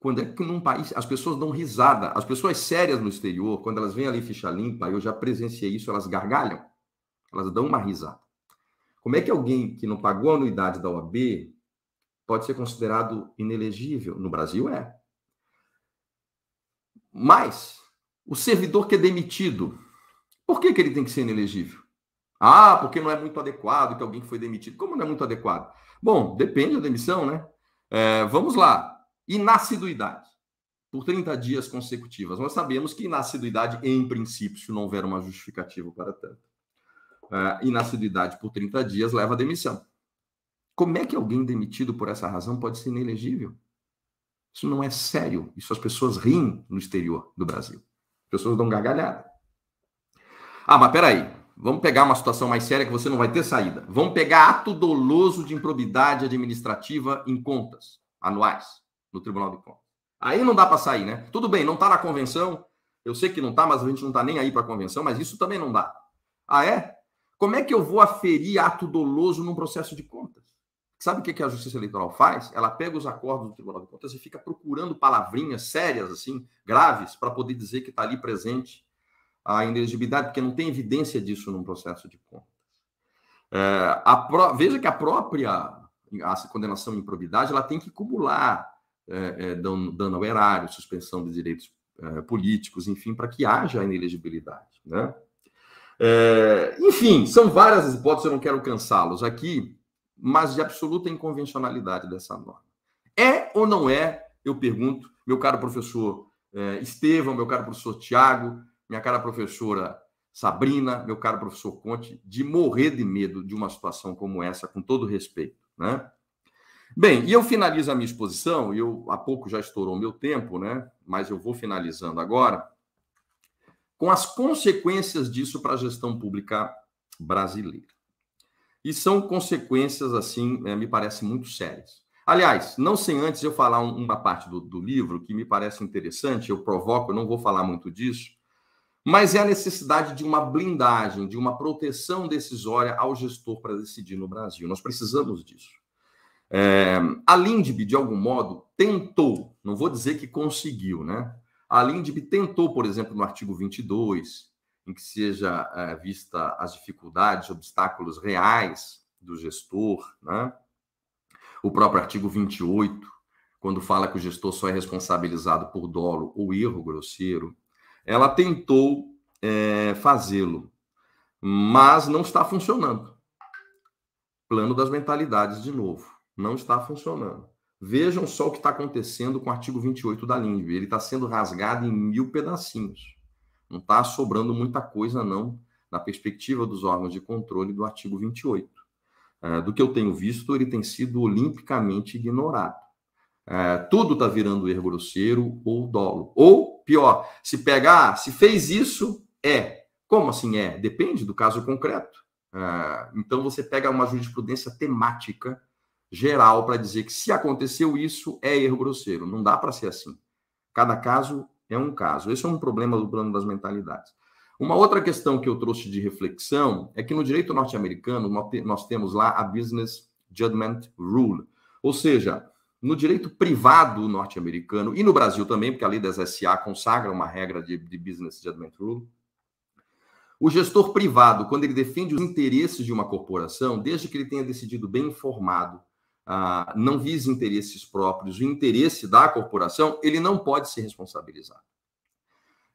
Quando é que num país as pessoas dão risada? As pessoas sérias no exterior, quando elas vêm ali ficha limpa, eu já presenciei isso, elas gargalham, elas dão uma risada. Como é que alguém que não pagou a anuidade da OAB pode ser considerado inelegível? No Brasil é. Mas o servidor que é demitido, por que, que ele tem que ser inelegível? Ah, porque não é muito adequado que alguém que foi demitido. Como não é muito adequado? Bom, depende da demissão, né? É, vamos lá. Inassiduidade, por 30 dias consecutivas. Nós sabemos que inassiduidade, em princípio, se não houver uma justificativa para tanto, uh, inassiduidade por 30 dias leva à demissão. Como é que alguém demitido por essa razão pode ser inelegível? Isso não é sério. Isso as pessoas riem no exterior do Brasil. As pessoas dão gargalhada. Ah, mas peraí. Vamos pegar uma situação mais séria que você não vai ter saída. Vamos pegar ato doloso de improbidade administrativa em contas anuais no Tribunal de Contas. Aí não dá para sair, né? Tudo bem, não está na convenção. Eu sei que não está, mas a gente não está nem aí para a convenção, mas isso também não dá. Ah, é? Como é que eu vou aferir ato doloso num processo de contas? Sabe o que a Justiça Eleitoral faz? Ela pega os acordos do Tribunal de Contas e fica procurando palavrinhas sérias, assim, graves, para poder dizer que está ali presente a inelegibilidade, porque não tem evidência disso num processo de contas. É, pro... Veja que a própria a condenação em improbidade ela tem que cumular é, é, ao erário, suspensão de direitos é, políticos, enfim, para que haja a inelegibilidade. Né? É, enfim, são várias as hipóteses, eu não quero cansá-los aqui, mas de absoluta inconvencionalidade dessa norma. É ou não é, eu pergunto, meu caro professor é, Estevam, meu caro professor Tiago, minha cara professora Sabrina, meu caro professor Conte, de morrer de medo de uma situação como essa, com todo respeito. Né? Bem, e eu finalizo a minha exposição, e eu há pouco já estourou meu tempo, né? Mas eu vou finalizando agora com as consequências disso para a gestão pública brasileira. E são consequências, assim, eh, me parece muito sérias. Aliás, não sem antes eu falar uma parte do, do livro que me parece interessante, eu provoco, eu não vou falar muito disso, mas é a necessidade de uma blindagem, de uma proteção decisória ao gestor para decidir no Brasil. Nós precisamos disso. É, a Lindb, de algum modo, tentou, não vou dizer que conseguiu, né? A Lindb tentou, por exemplo, no artigo 22, em que seja é, vista as dificuldades, obstáculos reais do gestor, né? O próprio artigo 28, quando fala que o gestor só é responsabilizado por dolo ou erro grosseiro, ela tentou é, fazê-lo, mas não está funcionando. Plano das mentalidades de novo. Não está funcionando. Vejam só o que está acontecendo com o artigo 28 da LINDB. Ele está sendo rasgado em mil pedacinhos. Não está sobrando muita coisa, não, na perspectiva dos órgãos de controle do artigo 28. É, do que eu tenho visto, ele tem sido olimpicamente ignorado. É, tudo está virando erro grosseiro ou dolo. Ou, pior, se pegar, se fez isso, é. Como assim é? Depende do caso concreto. É, então, você pega uma jurisprudência temática geral para dizer que se aconteceu isso, é erro grosseiro. Não dá para ser assim. Cada caso é um caso. Esse é um problema do plano das mentalidades. Uma outra questão que eu trouxe de reflexão é que no direito norte-americano nós temos lá a Business Judgment Rule, ou seja, no direito privado norte-americano e no Brasil também, porque a lei das SA consagra uma regra de, de Business Judgment Rule, o gestor privado, quando ele defende os interesses de uma corporação, desde que ele tenha decidido bem informado ah, não visa interesses próprios, o interesse da corporação, ele não pode ser responsabilizado.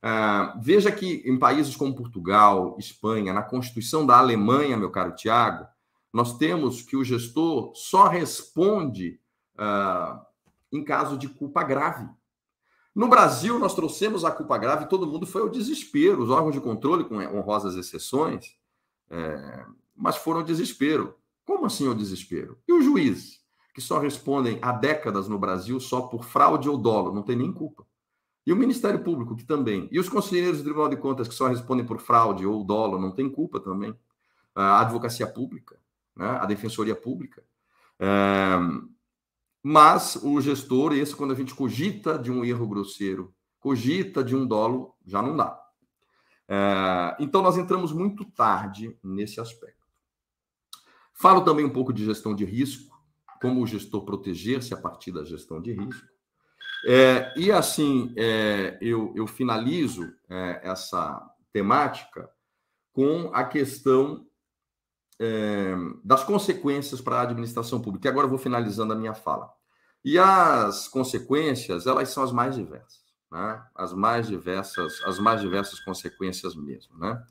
Ah, veja que em países como Portugal, Espanha, na Constituição da Alemanha, meu caro Tiago, nós temos que o gestor só responde ah, em caso de culpa grave. No Brasil, nós trouxemos a culpa grave, todo mundo foi ao desespero. Os órgãos de controle, com honrosas exceções, é, mas foram ao desespero. Como assim o desespero? E o juiz? que só respondem há décadas no Brasil só por fraude ou dolo, não tem nem culpa. E o Ministério Público, que também. E os conselheiros do Tribunal de Contas, que só respondem por fraude ou dolo, não tem culpa também. A advocacia pública, né? a defensoria pública. É... Mas o gestor, esse, quando a gente cogita de um erro grosseiro, cogita de um dolo, já não dá. É... Então, nós entramos muito tarde nesse aspecto. Falo também um pouco de gestão de risco como o gestor proteger-se a partir da gestão de risco. É, e assim, é, eu, eu, finalizo é, essa temática com a questão é, das consequências para a administração pública. E agora eu vou finalizando a minha fala. E as consequências, elas são as mais diversas, né? as mais diversas, as mais diversas consequências mesmo, né?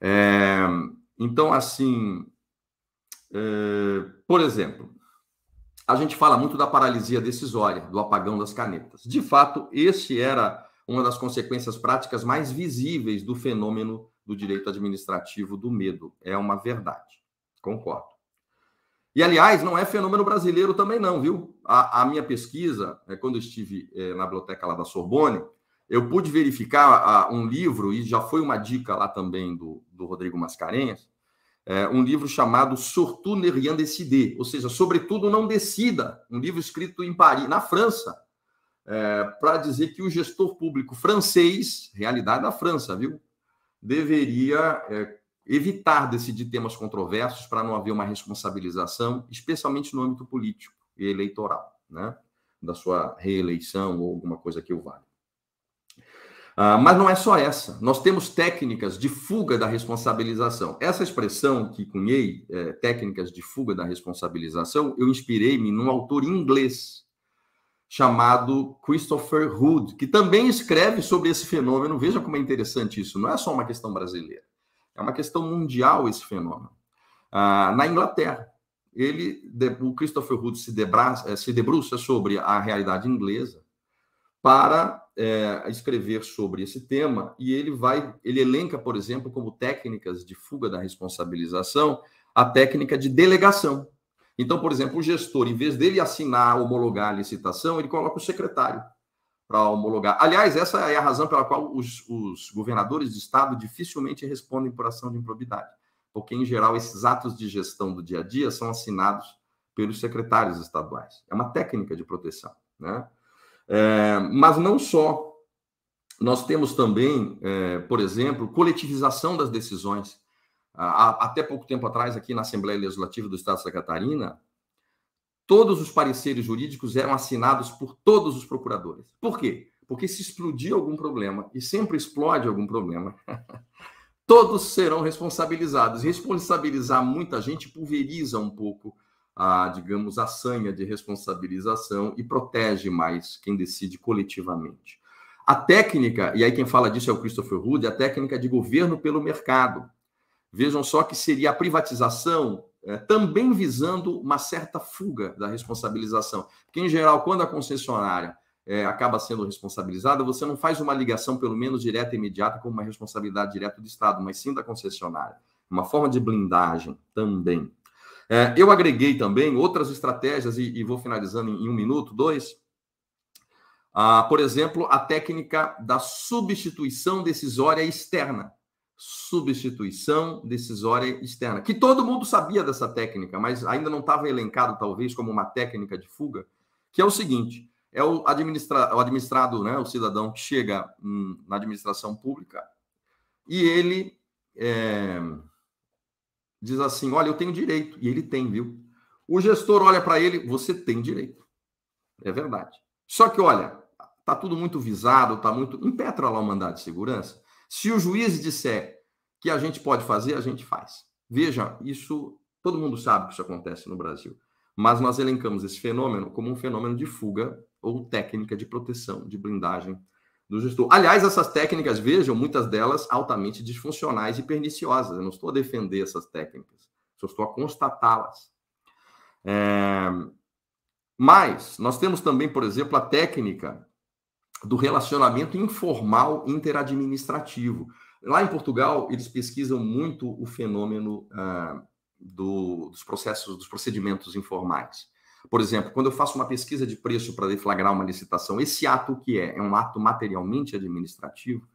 É, então, assim, é, por exemplo, a gente fala muito da paralisia decisória, do apagão das canetas. De fato, esse era uma das consequências práticas mais visíveis do fenômeno do direito administrativo do medo. É uma verdade. Concordo. E, aliás, não é fenômeno brasileiro também, não, viu? A, a minha pesquisa, é, quando estive é, na biblioteca lá da Sorbonne, eu pude verificar a, um livro, e já foi uma dica lá também do, do Rodrigo Mascarenhas, é, um livro chamado Surtout ne rien décider, ou seja, sobretudo não decida, um livro escrito em Paris, na França, é, para dizer que o gestor público francês, realidade da França, viu, deveria é, evitar decidir temas controversos para não haver uma responsabilização, especialmente no âmbito político e eleitoral, né? da sua reeleição ou alguma coisa que o valha. Ah, mas não é só essa. Nós temos técnicas de fuga da responsabilização. Essa expressão que cunhei, é, técnicas de fuga da responsabilização, eu inspirei-me num autor inglês chamado Christopher Hood, que também escreve sobre esse fenômeno. Veja como é interessante isso. Não é só uma questão brasileira. É uma questão mundial esse fenômeno. Ah, na Inglaterra, ele, o Christopher Hood se, debra, eh, se debruça sobre a realidade inglesa para é, escrever sobre esse tema e ele vai, ele elenca, por exemplo, como técnicas de fuga da responsabilização a técnica de delegação. Então, por exemplo, o gestor, em vez dele assinar, homologar a licitação, ele coloca o secretário para homologar. Aliás, essa é a razão pela qual os, os governadores de estado dificilmente respondem por ação de improbidade, porque em geral esses atos de gestão do dia a dia são assinados pelos secretários estaduais. É uma técnica de proteção, né? É, mas não só. Nós temos também, é, por exemplo, coletivização das decisões. Há, até pouco tempo atrás, aqui na Assembleia Legislativa do Estado de Santa Catarina, todos os pareceres jurídicos eram assinados por todos os procuradores. Por quê? Porque se explodir algum problema, e sempre explode algum problema, *laughs* todos serão responsabilizados. Responsabilizar muita gente pulveriza um pouco a, digamos, a sanha de responsabilização e protege mais quem decide coletivamente. A técnica, e aí quem fala disso é o Christopher Hood, a técnica de governo pelo mercado. Vejam só que seria a privatização é, também visando uma certa fuga da responsabilização. Porque, em geral, quando a concessionária é, acaba sendo responsabilizada, você não faz uma ligação, pelo menos direta e imediata, com uma responsabilidade direta do Estado, mas sim da concessionária. Uma forma de blindagem também. É, eu agreguei também outras estratégias, e, e vou finalizando em, em um minuto, dois. Ah, por exemplo, a técnica da substituição decisória externa. Substituição decisória externa. Que todo mundo sabia dessa técnica, mas ainda não estava elencado, talvez, como uma técnica de fuga, que é o seguinte: é o, administra o administrado, né, o cidadão que chega hum, na administração pública e ele. É diz assim: olha, eu tenho direito. E ele tem, viu? O gestor olha para ele: você tem direito. É verdade. Só que, olha, tá tudo muito visado, tá muito. Impetra lá o mandado de segurança. Se o juiz disser que a gente pode fazer, a gente faz. Veja, isso. Todo mundo sabe que isso acontece no Brasil. Mas nós elencamos esse fenômeno como um fenômeno de fuga ou técnica de proteção, de blindagem do gestor. Aliás, essas técnicas, vejam, muitas delas altamente disfuncionais e perniciosas. Eu não estou a defender essas técnicas, só estou a constatá-las. É... Mas nós temos também, por exemplo, a técnica do relacionamento informal interadministrativo. Lá em Portugal, eles pesquisam muito o fenômeno ah, do, dos processos, dos procedimentos informais. Por exemplo, quando eu faço uma pesquisa de preço para deflagrar uma licitação, esse ato que é? É um ato materialmente administrativo?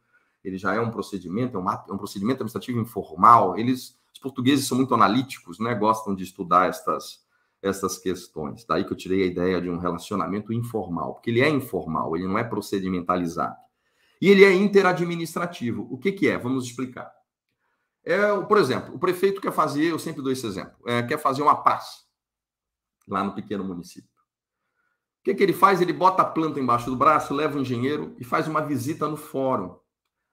Ele já é um procedimento? É um, ato, é um procedimento administrativo informal? Eles, os portugueses são muito analíticos, né? Gostam de estudar estas, essas questões. Daí que eu tirei a ideia de um relacionamento informal, porque ele é informal, ele não é procedimentalizado. E ele é interadministrativo. O que, que é? Vamos explicar. É, por exemplo, o prefeito quer fazer, eu sempre dou esse exemplo, é, quer fazer uma paz lá no pequeno município. O que, que ele faz? Ele bota a planta embaixo do braço, leva o engenheiro e faz uma visita no fórum.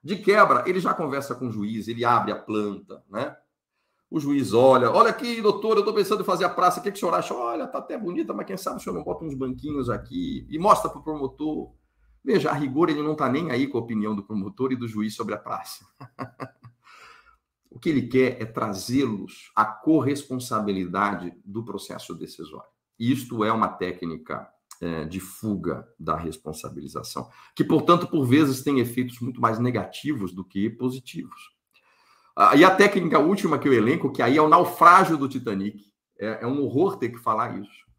De quebra, ele já conversa com o juiz, ele abre a planta, né? O juiz olha, olha aqui, doutor, eu estou pensando em fazer a praça, o que, que o senhor acha? Olha, tá até bonita, mas quem sabe o senhor não bota uns banquinhos aqui e mostra para o promotor. Veja, a rigor ele não está nem aí com a opinião do promotor e do juiz sobre a praça. *laughs* O que ele quer é trazê-los à corresponsabilidade do processo decisório. Isto é uma técnica é, de fuga da responsabilização, que, portanto, por vezes tem efeitos muito mais negativos do que positivos. Ah, e a técnica última que eu elenco, que aí é o naufrágio do Titanic, é, é um horror ter que falar isso,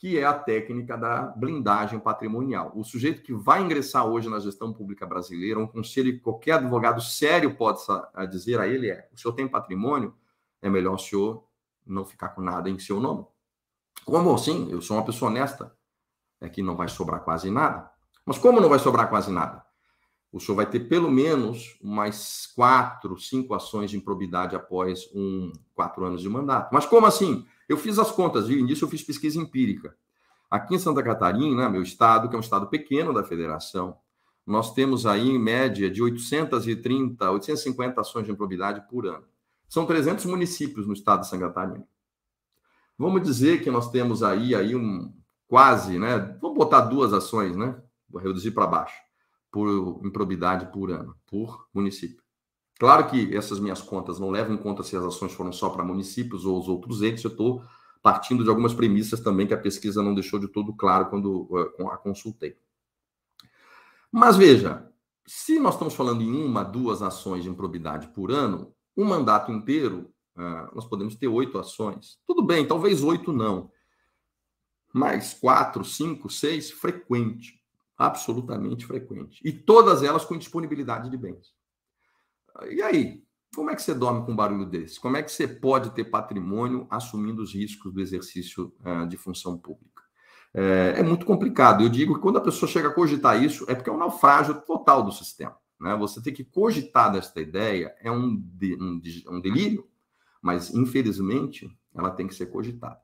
que é a técnica da blindagem patrimonial. O sujeito que vai ingressar hoje na gestão pública brasileira, um conselho que qualquer advogado sério pode eh, dizer a ele é: o senhor tem patrimônio, é melhor o senhor não ficar com nada em seu nome. Como assim? Eu sou uma pessoa honesta, é que não vai sobrar quase nada. Mas como não vai sobrar quase nada? O senhor vai ter pelo menos mais quatro, cinco ações de improbidade após um quatro anos de mandato. Mas como assim? Eu fiz as contas, de início eu fiz pesquisa empírica. Aqui em Santa Catarina, né, meu estado, que é um estado pequeno da federação, nós temos aí em média de 830, 850 ações de improbidade por ano. São 300 municípios no estado de Santa Catarina. Vamos dizer que nós temos aí, aí um quase, né? Vamos botar duas ações, né? Vou reduzir para baixo, por improbidade por ano, por município. Claro que essas minhas contas não levam em conta se as ações foram só para municípios ou os outros entes, eu estou partindo de algumas premissas também que a pesquisa não deixou de todo claro quando eh, a consultei. Mas veja, se nós estamos falando em uma, duas ações de improbidade por ano, um mandato inteiro, eh, nós podemos ter oito ações. Tudo bem, talvez oito não. Mas quatro, cinco, seis, frequente. Absolutamente frequente. E todas elas com disponibilidade de bens. E aí? Como é que você dorme com um barulho desse? Como é que você pode ter patrimônio assumindo os riscos do exercício uh, de função pública? É, é, muito complicado. Eu digo que quando a pessoa chega a cogitar isso, é porque é um naufrágio total do sistema. Né? Você tem que cogitar desta ideia é um, de, um, um delírio, mas infelizmente ela tem que ser cogitada.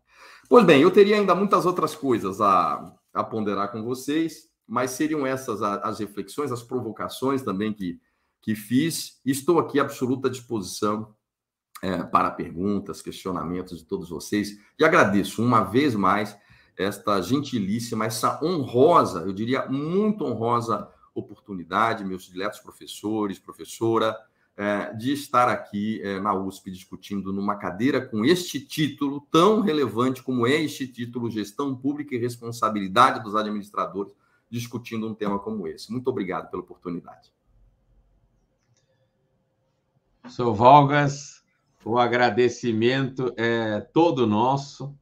Pois bem, eu teria ainda muitas outras coisas a, a ponderar com vocês, mas seriam essas as reflexões, as provocações também que que fiz. Estou aqui à absoluta disposição é, para perguntas, questionamentos de todos vocês. E agradeço uma vez mais esta gentilíssima, essa honrosa, eu diria muito honrosa oportunidade, meus diletos professores, professora, é, de estar aqui é, na USP discutindo numa cadeira com este título tão relevante como é este título, Gestão Pública e Responsabilidade dos Administradores, discutindo um tema como esse. Muito obrigado pela oportunidade. Sr. Valgas, o agradecimento é todo nosso.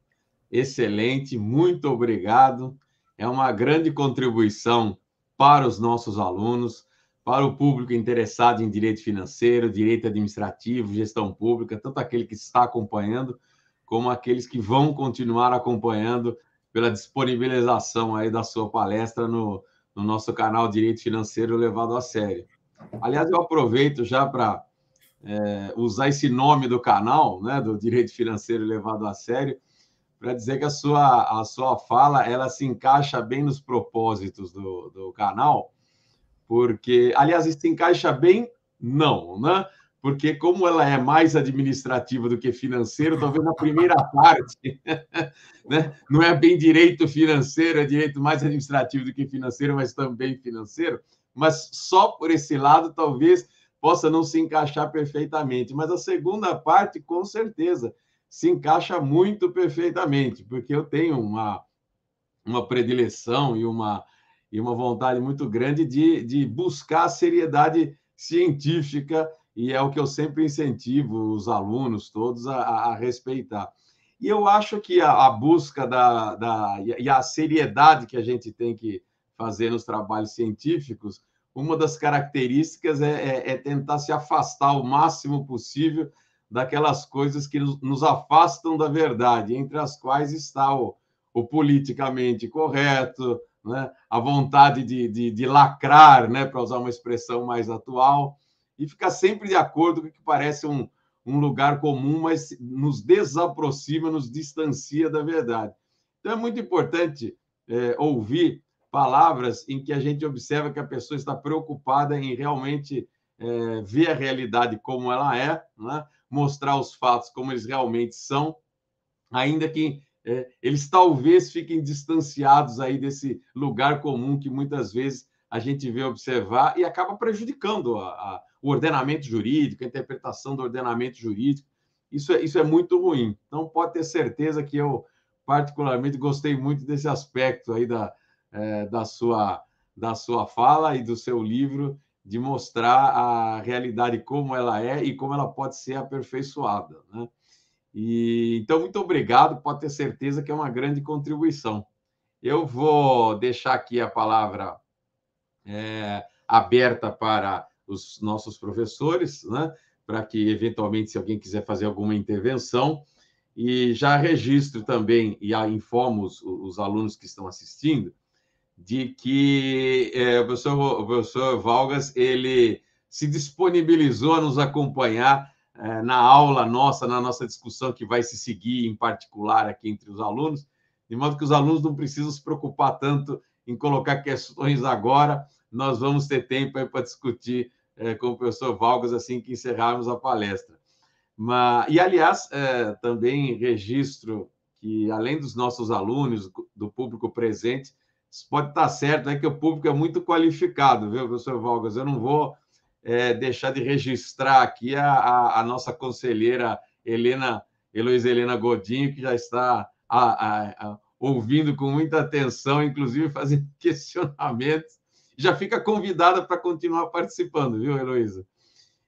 Excelente, muito obrigado. É uma grande contribuição para os nossos alunos, para o público interessado em direito financeiro, direito administrativo, gestão pública, tanto aquele que está acompanhando, como aqueles que vão continuar acompanhando pela disponibilização aí da sua palestra no, no nosso canal Direito Financeiro Levado a Sério. Aliás, eu aproveito já para é, usar esse nome do canal, né, do direito financeiro levado a sério, para dizer que a sua, a sua fala ela se encaixa bem nos propósitos do, do canal, porque, aliás, isso se encaixa bem? Não, né? Porque como ela é mais administrativa do que financeiro, talvez na primeira *laughs* parte, *laughs* né? não é bem direito financeiro, é direito mais administrativo do que financeiro, mas também financeiro, mas só por esse lado, talvez possa não se encaixar perfeitamente, mas a segunda parte, com certeza, se encaixa muito perfeitamente, porque eu tenho uma, uma predileção e uma, e uma vontade muito grande de, de buscar a seriedade científica, e é o que eu sempre incentivo os alunos todos a, a respeitar. E eu acho que a, a busca da, da, e a seriedade que a gente tem que fazer nos trabalhos científicos uma das características é, é, é tentar se afastar o máximo possível daquelas coisas que nos afastam da verdade, entre as quais está o, o politicamente correto, né? a vontade de, de, de lacrar, né? para usar uma expressão mais atual, e ficar sempre de acordo com o que parece um, um lugar comum, mas nos desaproxima, nos distancia da verdade. Então é muito importante é, ouvir palavras em que a gente observa que a pessoa está preocupada em realmente é, ver a realidade como ela é, né? mostrar os fatos como eles realmente são, ainda que é, eles talvez fiquem distanciados aí desse lugar comum que muitas vezes a gente vê observar e acaba prejudicando a, a, o ordenamento jurídico, a interpretação do ordenamento jurídico. Isso é, isso é muito ruim. Então, pode ter certeza que eu, particularmente, gostei muito desse aspecto aí da, é, da, sua, da sua fala e do seu livro, de mostrar a realidade como ela é e como ela pode ser aperfeiçoada. Né? E, então, muito obrigado, pode ter certeza que é uma grande contribuição. Eu vou deixar aqui a palavra é, aberta para os nossos professores, né? para que, eventualmente, se alguém quiser fazer alguma intervenção, e já registro também e informo os, os alunos que estão assistindo de que é, o, professor, professor Valgas ele se disponibilizou a nos acompanhar é, na aula nossa, na nossa discussão que vai se seguir em particular aqui entre os alunos, de modo que os alunos não precisam se preocupar tanto em colocar questões agora, nós vamos ter tempo para discutir é, com o professor Valgas assim que encerrarmos a palestra. Mas, e, aliás, é, também registro que, além dos nossos alunos, do público presente, isso pode estar certo, é que o público é muito qualificado, viu, professor Valgas? Eu não vou é, deixar de registrar aqui a, a, a, nossa conselheira Helena, Heloísa Helena Godinho, que já está a, ouvindo com muita atenção, inclusive fazendo *laughs* questionamentos. Já fica convidada para continuar participando, viu, Heloísa?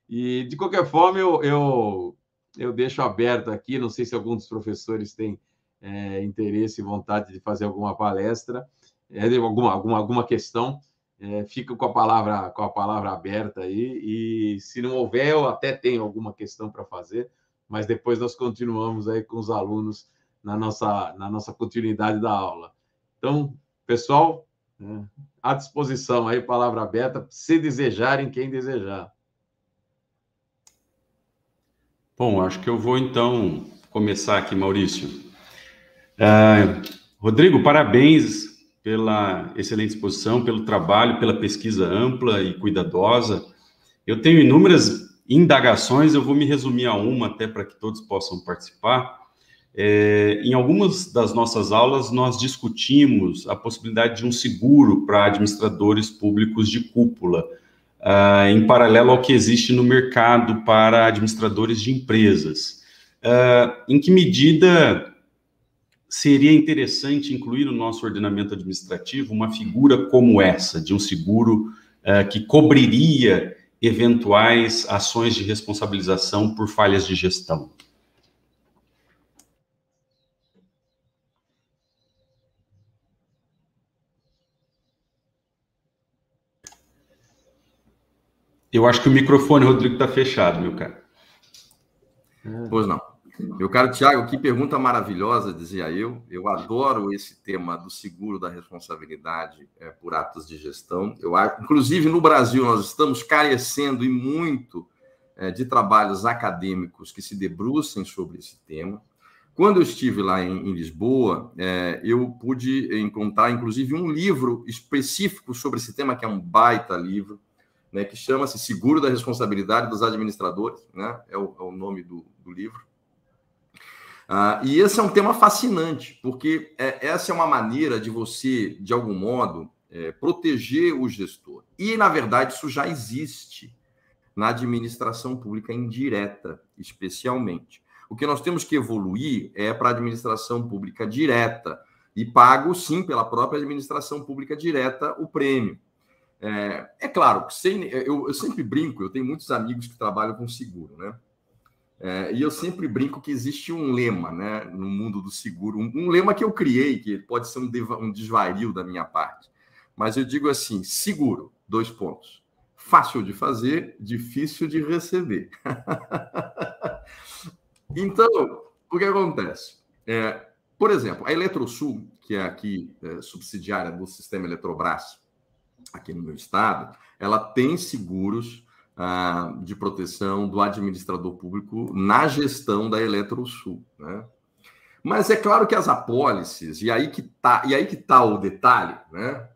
E, de qualquer forma, eu, eu, eu deixo aberto aqui, não sei se algum dos professores tem é, interesse e vontade de fazer alguma palestra, é, alguma, alguma, alguma questão, é, fica com a palavra com a palavra aberta aí e se não houver eu até tenho alguma questão para fazer, mas depois nós continuamos aí com os alunos na nossa na nossa continuidade da aula. Então, pessoal, é, à disposição aí palavra aberta, se desejarem quem desejar. Bom, acho que eu vou então começar aqui, Maurício. É, Rodrigo, parabéns pela excelente exposição, pelo trabalho, pela pesquisa ampla e cuidadosa. Eu tenho inúmeras indagações, eu vou me resumir a uma até para que todos possam participar. É, em algumas das nossas aulas, nós discutimos a possibilidade de um seguro para administradores públicos de cúpula, uh, em paralelo ao que existe no mercado para administradores de empresas. Uh, em que medida seria interessante incluir no nosso ordenamento administrativo uma figura como essa, de um seguro eh, que cobriria eventuais ações de responsabilização por falhas de gestão. Eu acho que o microfone, Rodrigo, está fechado, meu cara. Pois não. Meu caro Tiago, que pergunta maravilhosa, dizia eu. Eu adoro esse tema do seguro da responsabilidade é, por atos de gestão. Eu inclusive no Brasil nós estamos carecendo e muito é, de trabalhos acadêmicos que se debrucem sobre esse tema. Quando eu estive lá em, em Lisboa, é, eu pude encontrar, inclusive, um livro específico sobre esse tema, que é um baita livro, né, que chama-se Seguro da Responsabilidade dos Administradores, né, é, o, é o nome do, do livro. Ah, e esse é um tema fascinante, porque é, essa é uma maneira de você, de algum modo, é, proteger o gestor. E, na verdade, isso já existe na administração pública indireta, especialmente. O que nós temos que evoluir é para a administração pública direta, e pago, sim, pela própria administração pública direta o prêmio. É, é claro, sem, eu, eu sempre brinco, eu tenho muitos amigos que trabalham com seguro, né? É, e eu sempre brinco que existe um lema né, no mundo do seguro, um, um lema que eu criei, que pode ser um, deva, um desvario da minha parte. Mas eu digo assim: seguro, dois pontos. Fácil de fazer, difícil de receber. *laughs* então, o que acontece? É, por exemplo, a Eletrosul, que é aqui é, subsidiária do sistema Eletrobras, aqui no meu estado, ela tem seguros ah, de proteção do administrador público na gestão da Eletrosul, né? Mas é claro que as apólices, e aí que tá, e aí que está o detalhe, né?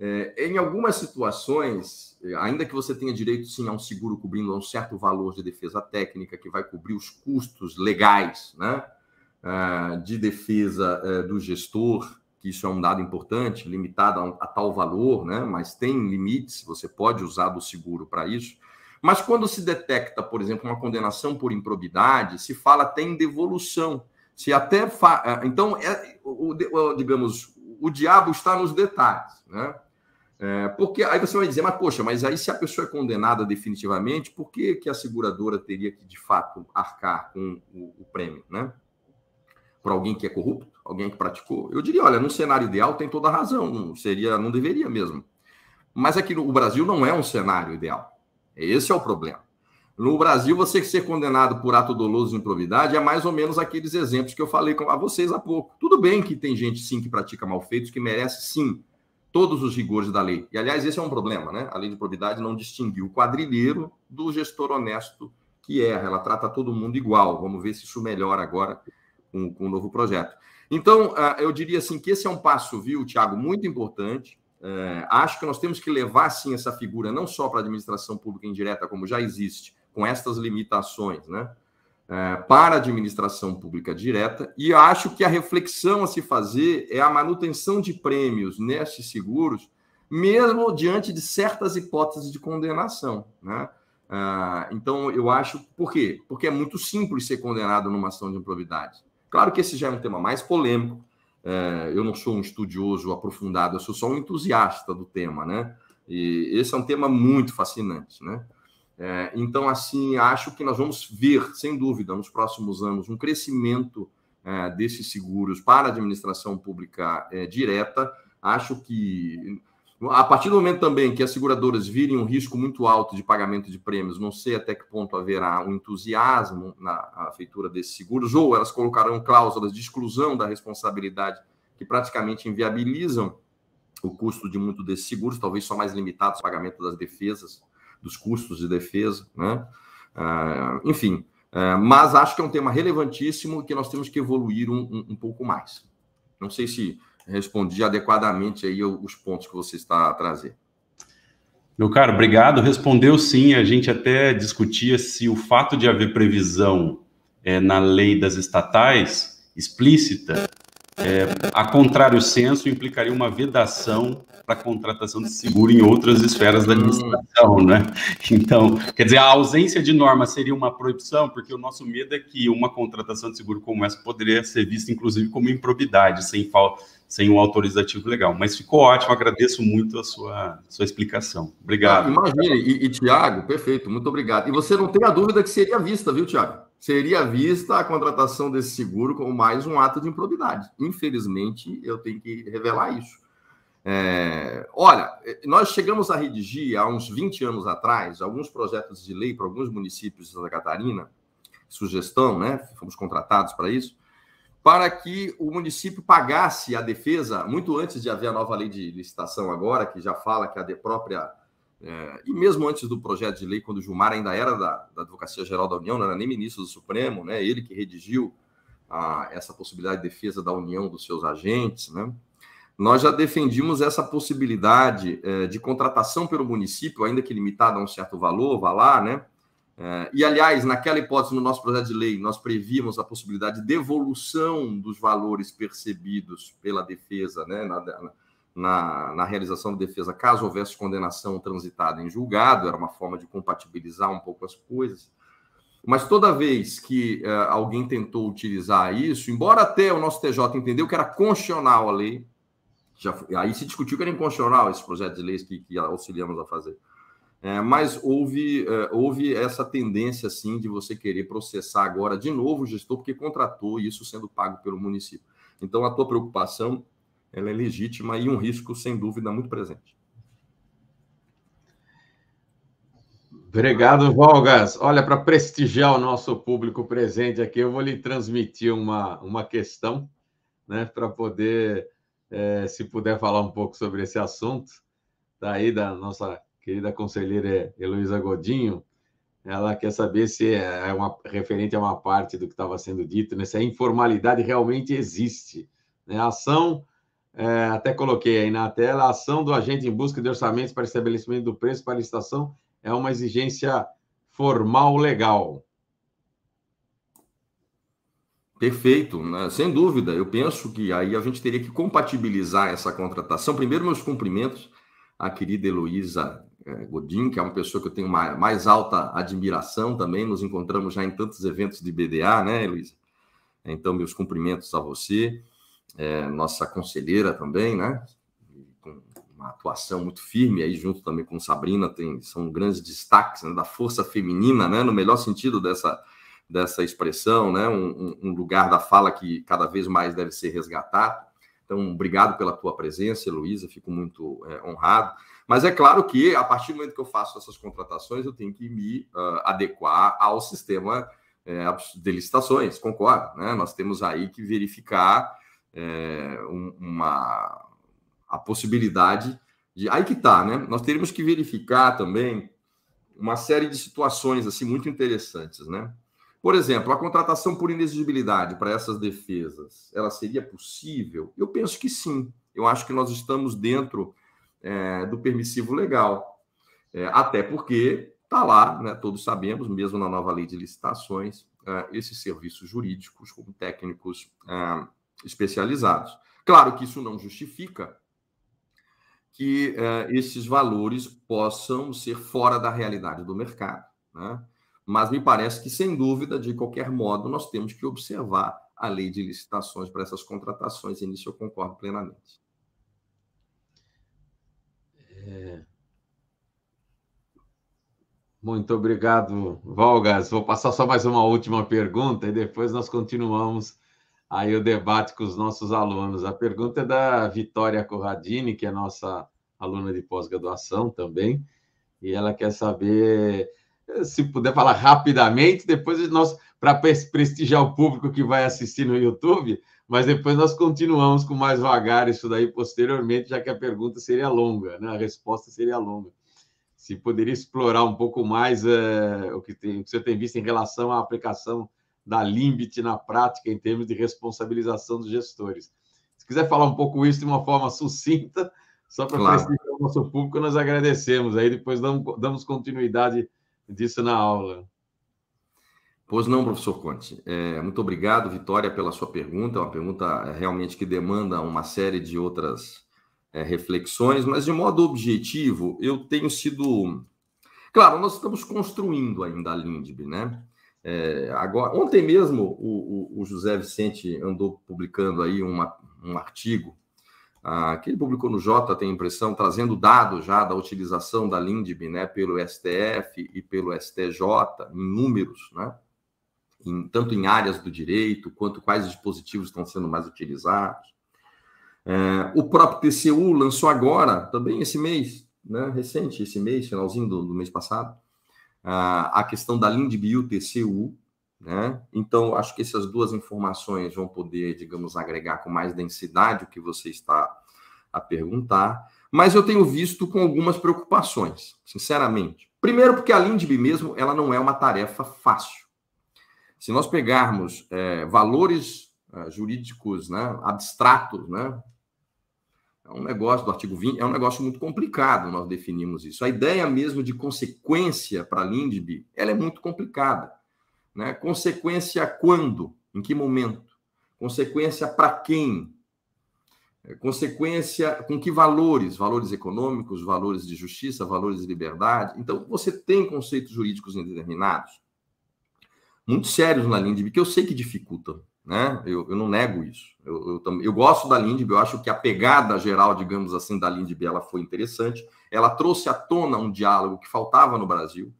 É, em algumas situações, ainda que você tenha direito sim a um seguro cobrindo um certo valor de defesa técnica que vai cobrir os custos legais, né? Ah, de defesa é, do gestor, que isso é um dado importante, limitado a, um, a tal valor, né? mas tem limites, você pode usar do seguro para isso. Mas quando se detecta, por exemplo, uma condenação por improbidade, se fala até em devolução. Se até fa... Eh, então, é, o, o, digamos, o diabo está nos detalhes, né? É, porque aí você vai dizer, mas poxa, mas aí se a pessoa é condenada definitivamente, por que, que a seguradora teria que de fato arcar com o, o prêmio, né? Para alguém que é corrupto, alguém que praticou? Eu diria, olha, no cenário ideal tem toda a razão, não seria, não deveria mesmo. Mas aqui é no Brasil não é um cenário ideal. Esse é o problema. No Brasil, você ser condenado por ato doloso de improvidade é mais ou menos aqueles exemplos que eu falei a vocês há pouco. Tudo bem que tem gente, sim, que pratica malfeitos, que merece, sim, todos os rigores da lei. E, aliás, esse é um problema, né? A lei de improvidade não distinguiu o quadrilheiro do gestor honesto que erra. Ela trata todo mundo igual. Vamos ver se isso melhora agora com, com o novo projeto. Então, ah, eu diria assim que esse é um passo, viu, Tiago, muito importante. É, acho que nós temos que levar, sim, essa figura não só para a administração pública indireta, como já existe, com estas limitações, né? É, para a administração pública direta, e acho que a reflexão a se fazer é a manutenção de prêmios nesses seguros, mesmo diante de certas hipóteses de condenação. Né? Ah, então, eu acho. Por quê? Porque é muito simples ser condenado numa ação de improbidade. Claro que esse já é um tema mais polêmico, é, eu não sou um estudioso aprofundado, eu sou só um entusiasta do tema, né? E esse é um tema muito fascinante, né? É, então, assim, acho que nós vamos ver, sem dúvida, nos próximos anos, um crescimento é, desses seguros para a administração pública é, direta. Acho que a partir do momento também que as seguradoras virem um risco muito alto de pagamento de prêmios, não sei até que ponto haverá um entusiasmo na feitura desses seguros, ou elas colocarão cláusulas de exclusão da responsabilidade que praticamente inviabilizam o custo de muito desses seguros, talvez só mais limitados o pagamento das defesas, dos custos de defesa, né? Ah, enfim, ah, mas acho que é um tema relevantíssimo que nós temos que evoluir um, um, um pouco mais. Não sei se respondi adequadamente aí os pontos que você está trazendo. Meu caro, obrigado. Respondeu sim. A gente até discutia se o fato de haver previsão é, na lei das estatais explícita é, a contrário senso, implicaria uma vedação para contratação de seguro em outras esferas da administração, né? Então, quer dizer, a ausência de norma seria uma proibição, porque o nosso medo é que uma contratação de seguro como essa poderia ser vista, inclusive, como improbidade, sem, sem um autorizativo legal. Mas ficou ótimo, agradeço muito a sua, sua explicação. Obrigado. Ah, imagine, e, e Tiago, perfeito, muito obrigado. E você não tem a dúvida que seria vista, viu, Tiago? seria vista a contratação desse seguro como mais um ato de improbidade. Infelizmente, eu tenho que revelar isso. É, olha, é, nós chegamos a redigir há uns 20 anos atrás alguns projetos de lei para alguns municípios de Santa Catarina, sugestão, né? Fomos contratados para isso, para que o município pagasse a defesa, muito antes de haver a nova lei de licitação agora, que já fala que a própria é, e mesmo antes do projeto de lei, quando o Gilmar ainda era da, da Advocacia Geral da União, não era nem ministro do Supremo, né? ele que redigiu a, essa possibilidade de defesa da União dos seus agentes, né? nós já defendimos essa possibilidade é, de contratação pelo município, ainda que limitada a um certo valor, vá lá, né? É, e, aliás, naquela hipótese, no nosso projeto de lei, nós prevíamos a possibilidade de devolução dos valores percebidos pela defesa, né? Na, na, na, na realização da defesa, caso houvesse condenação transitada em julgado, era uma forma de compatibilizar um pouco as coisas. Mas toda vez que uh, alguém tentou utilizar isso, embora até o nosso TJ entendeu que era constitucional a lei, já, aí se discutiu que era inconstitucional esses projetos de leis que, que auxiliamos a fazer. É, mas houve, eh, houve essa tendência, assim, de você querer processar agora de novo o gestor, porque contratou isso sendo pago pelo município. Então, a tua preocupação ela é legítima e um risco, sem dúvida, muito presente. Obrigado, Volgas. Olha, para prestigiar o nosso público presente aqui, eu vou lhe transmitir uma, uma questão, né, para poder, é, se puder falar um pouco sobre esse assunto, daí tá da nossa querida conselheira Heloísa Godinho, ela quer saber se é, é uma referente a uma parte do que estava sendo dito, né, se a informalidade realmente existe. Né? A ação é, até coloquei aí na tela, a ação do agente em busca de orçamentos para estabelecimento do preço para licitação é uma exigência formal legal. Perfeito, né? sem dúvida. Eu penso que aí a gente teria que compatibilizar essa contratação. Primeiro, meus cumprimentos à querida Heloísa é, Godin, que é uma pessoa que eu tenho uma, mais alta admiração também. Nos encontramos já em tantos eventos de BDA, né, Heloísa? Então, meus cumprimentos a você é, nossa conselheira também, né? Com uma atuação muito firme aí junto também com Sabrina, tem, são grandes destaques né? da força feminina, né? No melhor sentido dessa, dessa expressão, né? Um, um, lugar da fala que cada vez mais deve ser resgatado. Então, obrigado pela tua presença, Heloísa, fico muito é, honrado. Mas é claro que, a partir do momento que eu faço essas contratações, eu tenho que me uh, adequar ao sistema é, de licitações, concordo. Né? Nós temos aí que verificar é, uma a possibilidade de aí que tá, né? Nós teríamos que verificar também uma série de situações assim muito interessantes, né? Por exemplo, a contratação por inexigibilidade para essas defesas, ela seria possível? Eu penso que sim. Eu acho que nós estamos dentro é, do permissivo legal, é, até porque está lá, né, todos sabemos, mesmo na nova lei de licitações, é, esses serviços jurídicos, como técnicos é, especializados. Claro que isso não justifica que é, esses valores possam ser fora da realidade do mercado. Né? Mas me parece que, sem dúvida, de qualquer modo, nós temos que observar a lei de licitações para essas contratações, e nisso eu concordo plenamente. É... Muito obrigado, Valgas. Vou passar só mais uma última pergunta e depois nós continuamos aí o debate com os nossos alunos. A pergunta é da Vitória Corradini, que é nossa aluna de pós-graduação também, e ela quer saber eh, se puder falar rapidamente, depois nós para prestigiar o público que vai assistir no YouTube, mas depois nós continuamos com mais vagar isso daí posteriormente, já que a pergunta seria longa, né? A resposta seria longa. Se poderia explorar um pouco mais é, o, que tem, o que você tem visto em relação à aplicação da Limbit na prática em termos de responsabilização dos gestores. Se quiser falar um pouco isso de uma forma sucinta, só para claro. o nosso público, nós agradecemos. Aí depois damos, damos continuidade disso na aula. Pois não, professor Conte. É, muito obrigado, Vitória, pela sua pergunta. É uma pergunta é, realmente que demanda uma série de outras é, reflexões, mas de modo objetivo, eu tenho sido. Claro, nós estamos construindo ainda a Lindb, né? É, agora, ontem mesmo o, o, o, José Vicente andou publicando aí uma, um artigo ah, que ele publicou no Jota, tem impressão, trazendo dados já da utilização da Lindb né, pelo STF e pelo STJ em números, né, em, tanto em áreas do direito quanto quais dispositivos estão sendo mais utilizados. É, o próprio TCU lançou agora, também esse mês, né, recente, esse mês, finalzinho do, do mês passado, a questão da Lindbio TCU, né? Então, acho que essas duas informações vão poder, digamos, agregar com mais densidade o que você está a perguntar. Mas eu tenho visto com algumas preocupações, sinceramente. Primeiro, porque a Lindbi mesmo ela não é uma tarefa fácil. Se nós pegarmos é, valores é, jurídicos né, abstratos, né, é um negócio do artigo 20, é um negócio muito complicado nós definimos isso. A ideia mesmo de consequência para a Lindby, ela é muito complicada. Né? Consequência quando? Em que momento? Consequência para quem? É, consequência com que valores? Valores econômicos, valores de justiça, valores de liberdade. Então, você tem conceitos jurídicos indeterminados, muito sérios na Lindby, que eu sei que dificultam né? Eu, eu não nego isso. Eu, eu, eu gosto da Lindbergh. eu acho que a pegada geral, digamos assim, da Lindbergh, ela foi interessante. Ela trouxe à tona um diálogo que faltava no Brasil,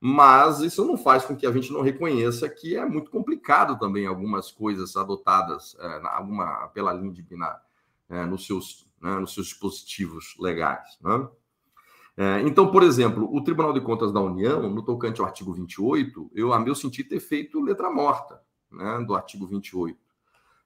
mas isso não faz com que a gente não reconheça que é muito complicado também algumas coisas adotadas é, na, alguma, pela Lindbergh na, é, nos, seus, né, nos seus dispositivos legais, né? É, então, por exemplo, o Tribunal de Contas da União, no tocante ao artigo 28, eu, a meu sentir, ter feito letra morta né, do artigo 28. Uh,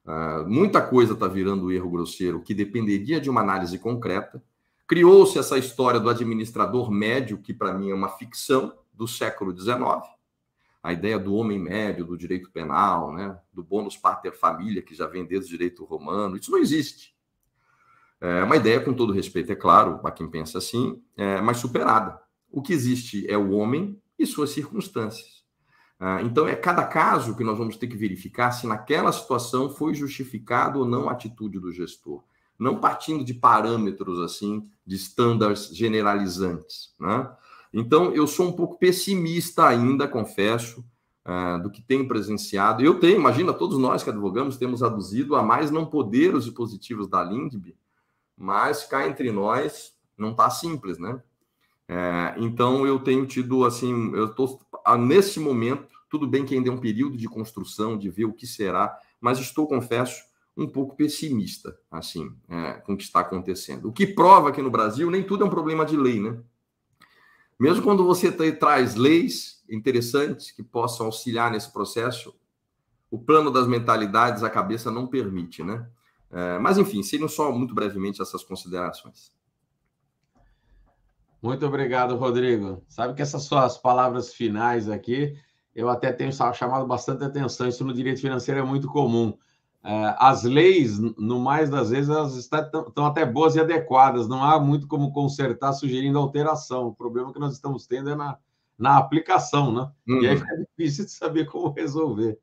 ah, muita coisa está virando erro grosseiro que dependeria de uma análise concreta. Criou-se essa história do administrador médio, que para mim é uma ficção do século XIX. A ideia do homem médio, do direito penal, né, do bônus pater família, que já vem desde o direito romano, isso não existe. É uma ideia, com todo respeito, é claro, para quem pensa assim, é, mas superada. O que existe é o homem e suas circunstâncias. Ah, então, é cada caso que nós vamos ter que verificar se naquela situação foi justificado ou não a atitude do gestor. Não partindo de parâmetros assim, de estándares generalizantes. Né? Então, eu sou um pouco pessimista ainda, confesso, ah, do que tenho presenciado. Eu tenho, imagina, todos nós que advogamos temos aduzido a mais não poder os dispositivos da Lindb, mas cá entre nós não está simples, né? É, então eu tenho tido assim, eu estou ah, nesse momento, tudo bem que ainda é um período de construção, de ver o que será, mas estou, confesso, um pouco pessimista, assim, é, com o que está acontecendo. O que prova que no Brasil nem tudo é um problema de lei, né? Mesmo quando você traz leis interessantes que possam auxiliar nesse processo, o plano das mentalidades, a cabeça não permite, né? É, mas, enfim, seriam só muito brevemente essas considerações. Muito obrigado, Rodrigo. Sabe que essas suas palavras finais aqui, eu até tenho chamado bastante atenção. Isso no direito financeiro é muito comum. É, as leis, no mais das vezes, elas estão até boas e adequadas. Não há muito como consertar sugerindo alteração. O problema que nós estamos tendo é na, na aplicação, né? Uhum. E aí uhum. fica *laughs* difícil de saber como resolver.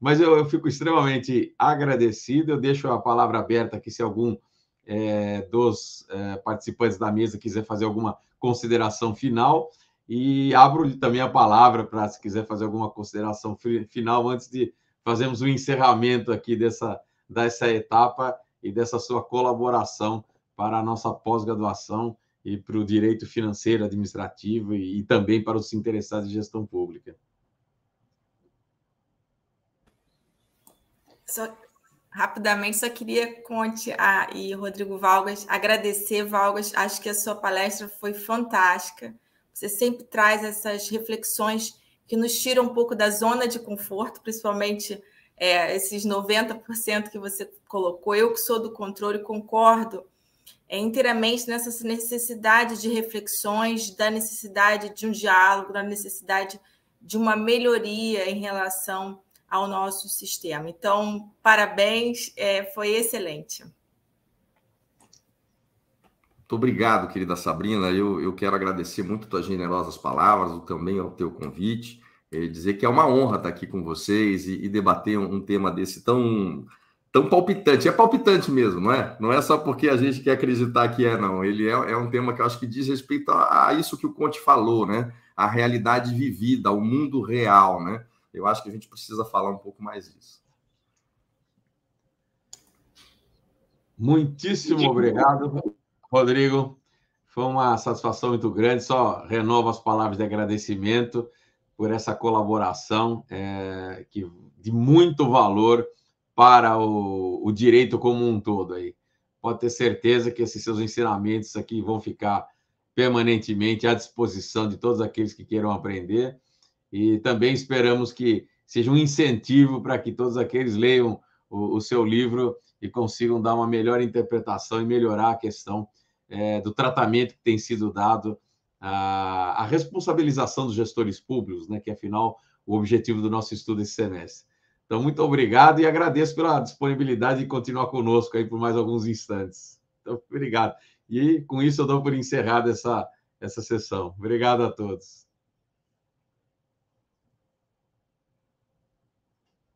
Mas eu, eu fico extremamente agradecido. Eu deixo a palavra aberta aqui se algum é, dos é, participantes da mesa quiser fazer alguma consideração final. E abro também a palavra para se quiser fazer alguma consideração final antes de fazermos o um encerramento aqui dessa, dessa etapa e dessa sua colaboração para a nossa pós-graduação e para o direito financeiro, administrativo e, e também para os interessados em gestão pública. Só Rapidamente, só queria, Conte a, e Rodrigo Valgas, agradecer, Valgas. Acho que a sua palestra foi fantástica. Você sempre traz essas reflexões que nos tiram um pouco da zona de conforto, principalmente é, esses 90% que você colocou. Eu, que sou do controle, concordo é, inteiramente nessa necessidade de reflexões, da necessidade de um diálogo, da necessidade de uma melhoria em relação ao nosso sistema. Então, parabéns, é, foi excelente. Muito obrigado, querida Sabrina. Eu, eu quero agradecer muito tuas generosas palavras, também ao teu convite, é, dizer que é uma honra estar aqui com vocês e, e debater um, um tema desse tão tão palpitante. É palpitante mesmo, não é? Não é só porque a gente quer acreditar que é, não. Ele é, é um tema que eu acho que diz respeito a, a, isso que o Conte falou, né? A realidade vivida, ao mundo real, né? Eu acho que a gente precisa falar um pouco mais disso. Muitíssimo obrigado, Rodrigo. Foi uma satisfação muito grande. Só renovo as palavras de agradecimento por essa colaboração é, que, de muito valor para o, o, direito como um todo. Aí. Pode ter certeza que esses seus ensinamentos aqui vão ficar permanentemente à disposição de todos aqueles que queiram aprender e também esperamos que seja um incentivo para que todos aqueles leiam o, o, seu livro e consigam dar uma melhor interpretação e melhorar a questão é, do tratamento que tem sido dado à, à responsabilização dos gestores públicos, né, que afinal o objetivo do nosso estudo esse semestre. Então, muito obrigado e agradeço pela disponibilidade de continuar conosco aí por mais alguns instantes. Então, obrigado. E com isso eu dou por encerrada essa, essa sessão. Obrigado a todos.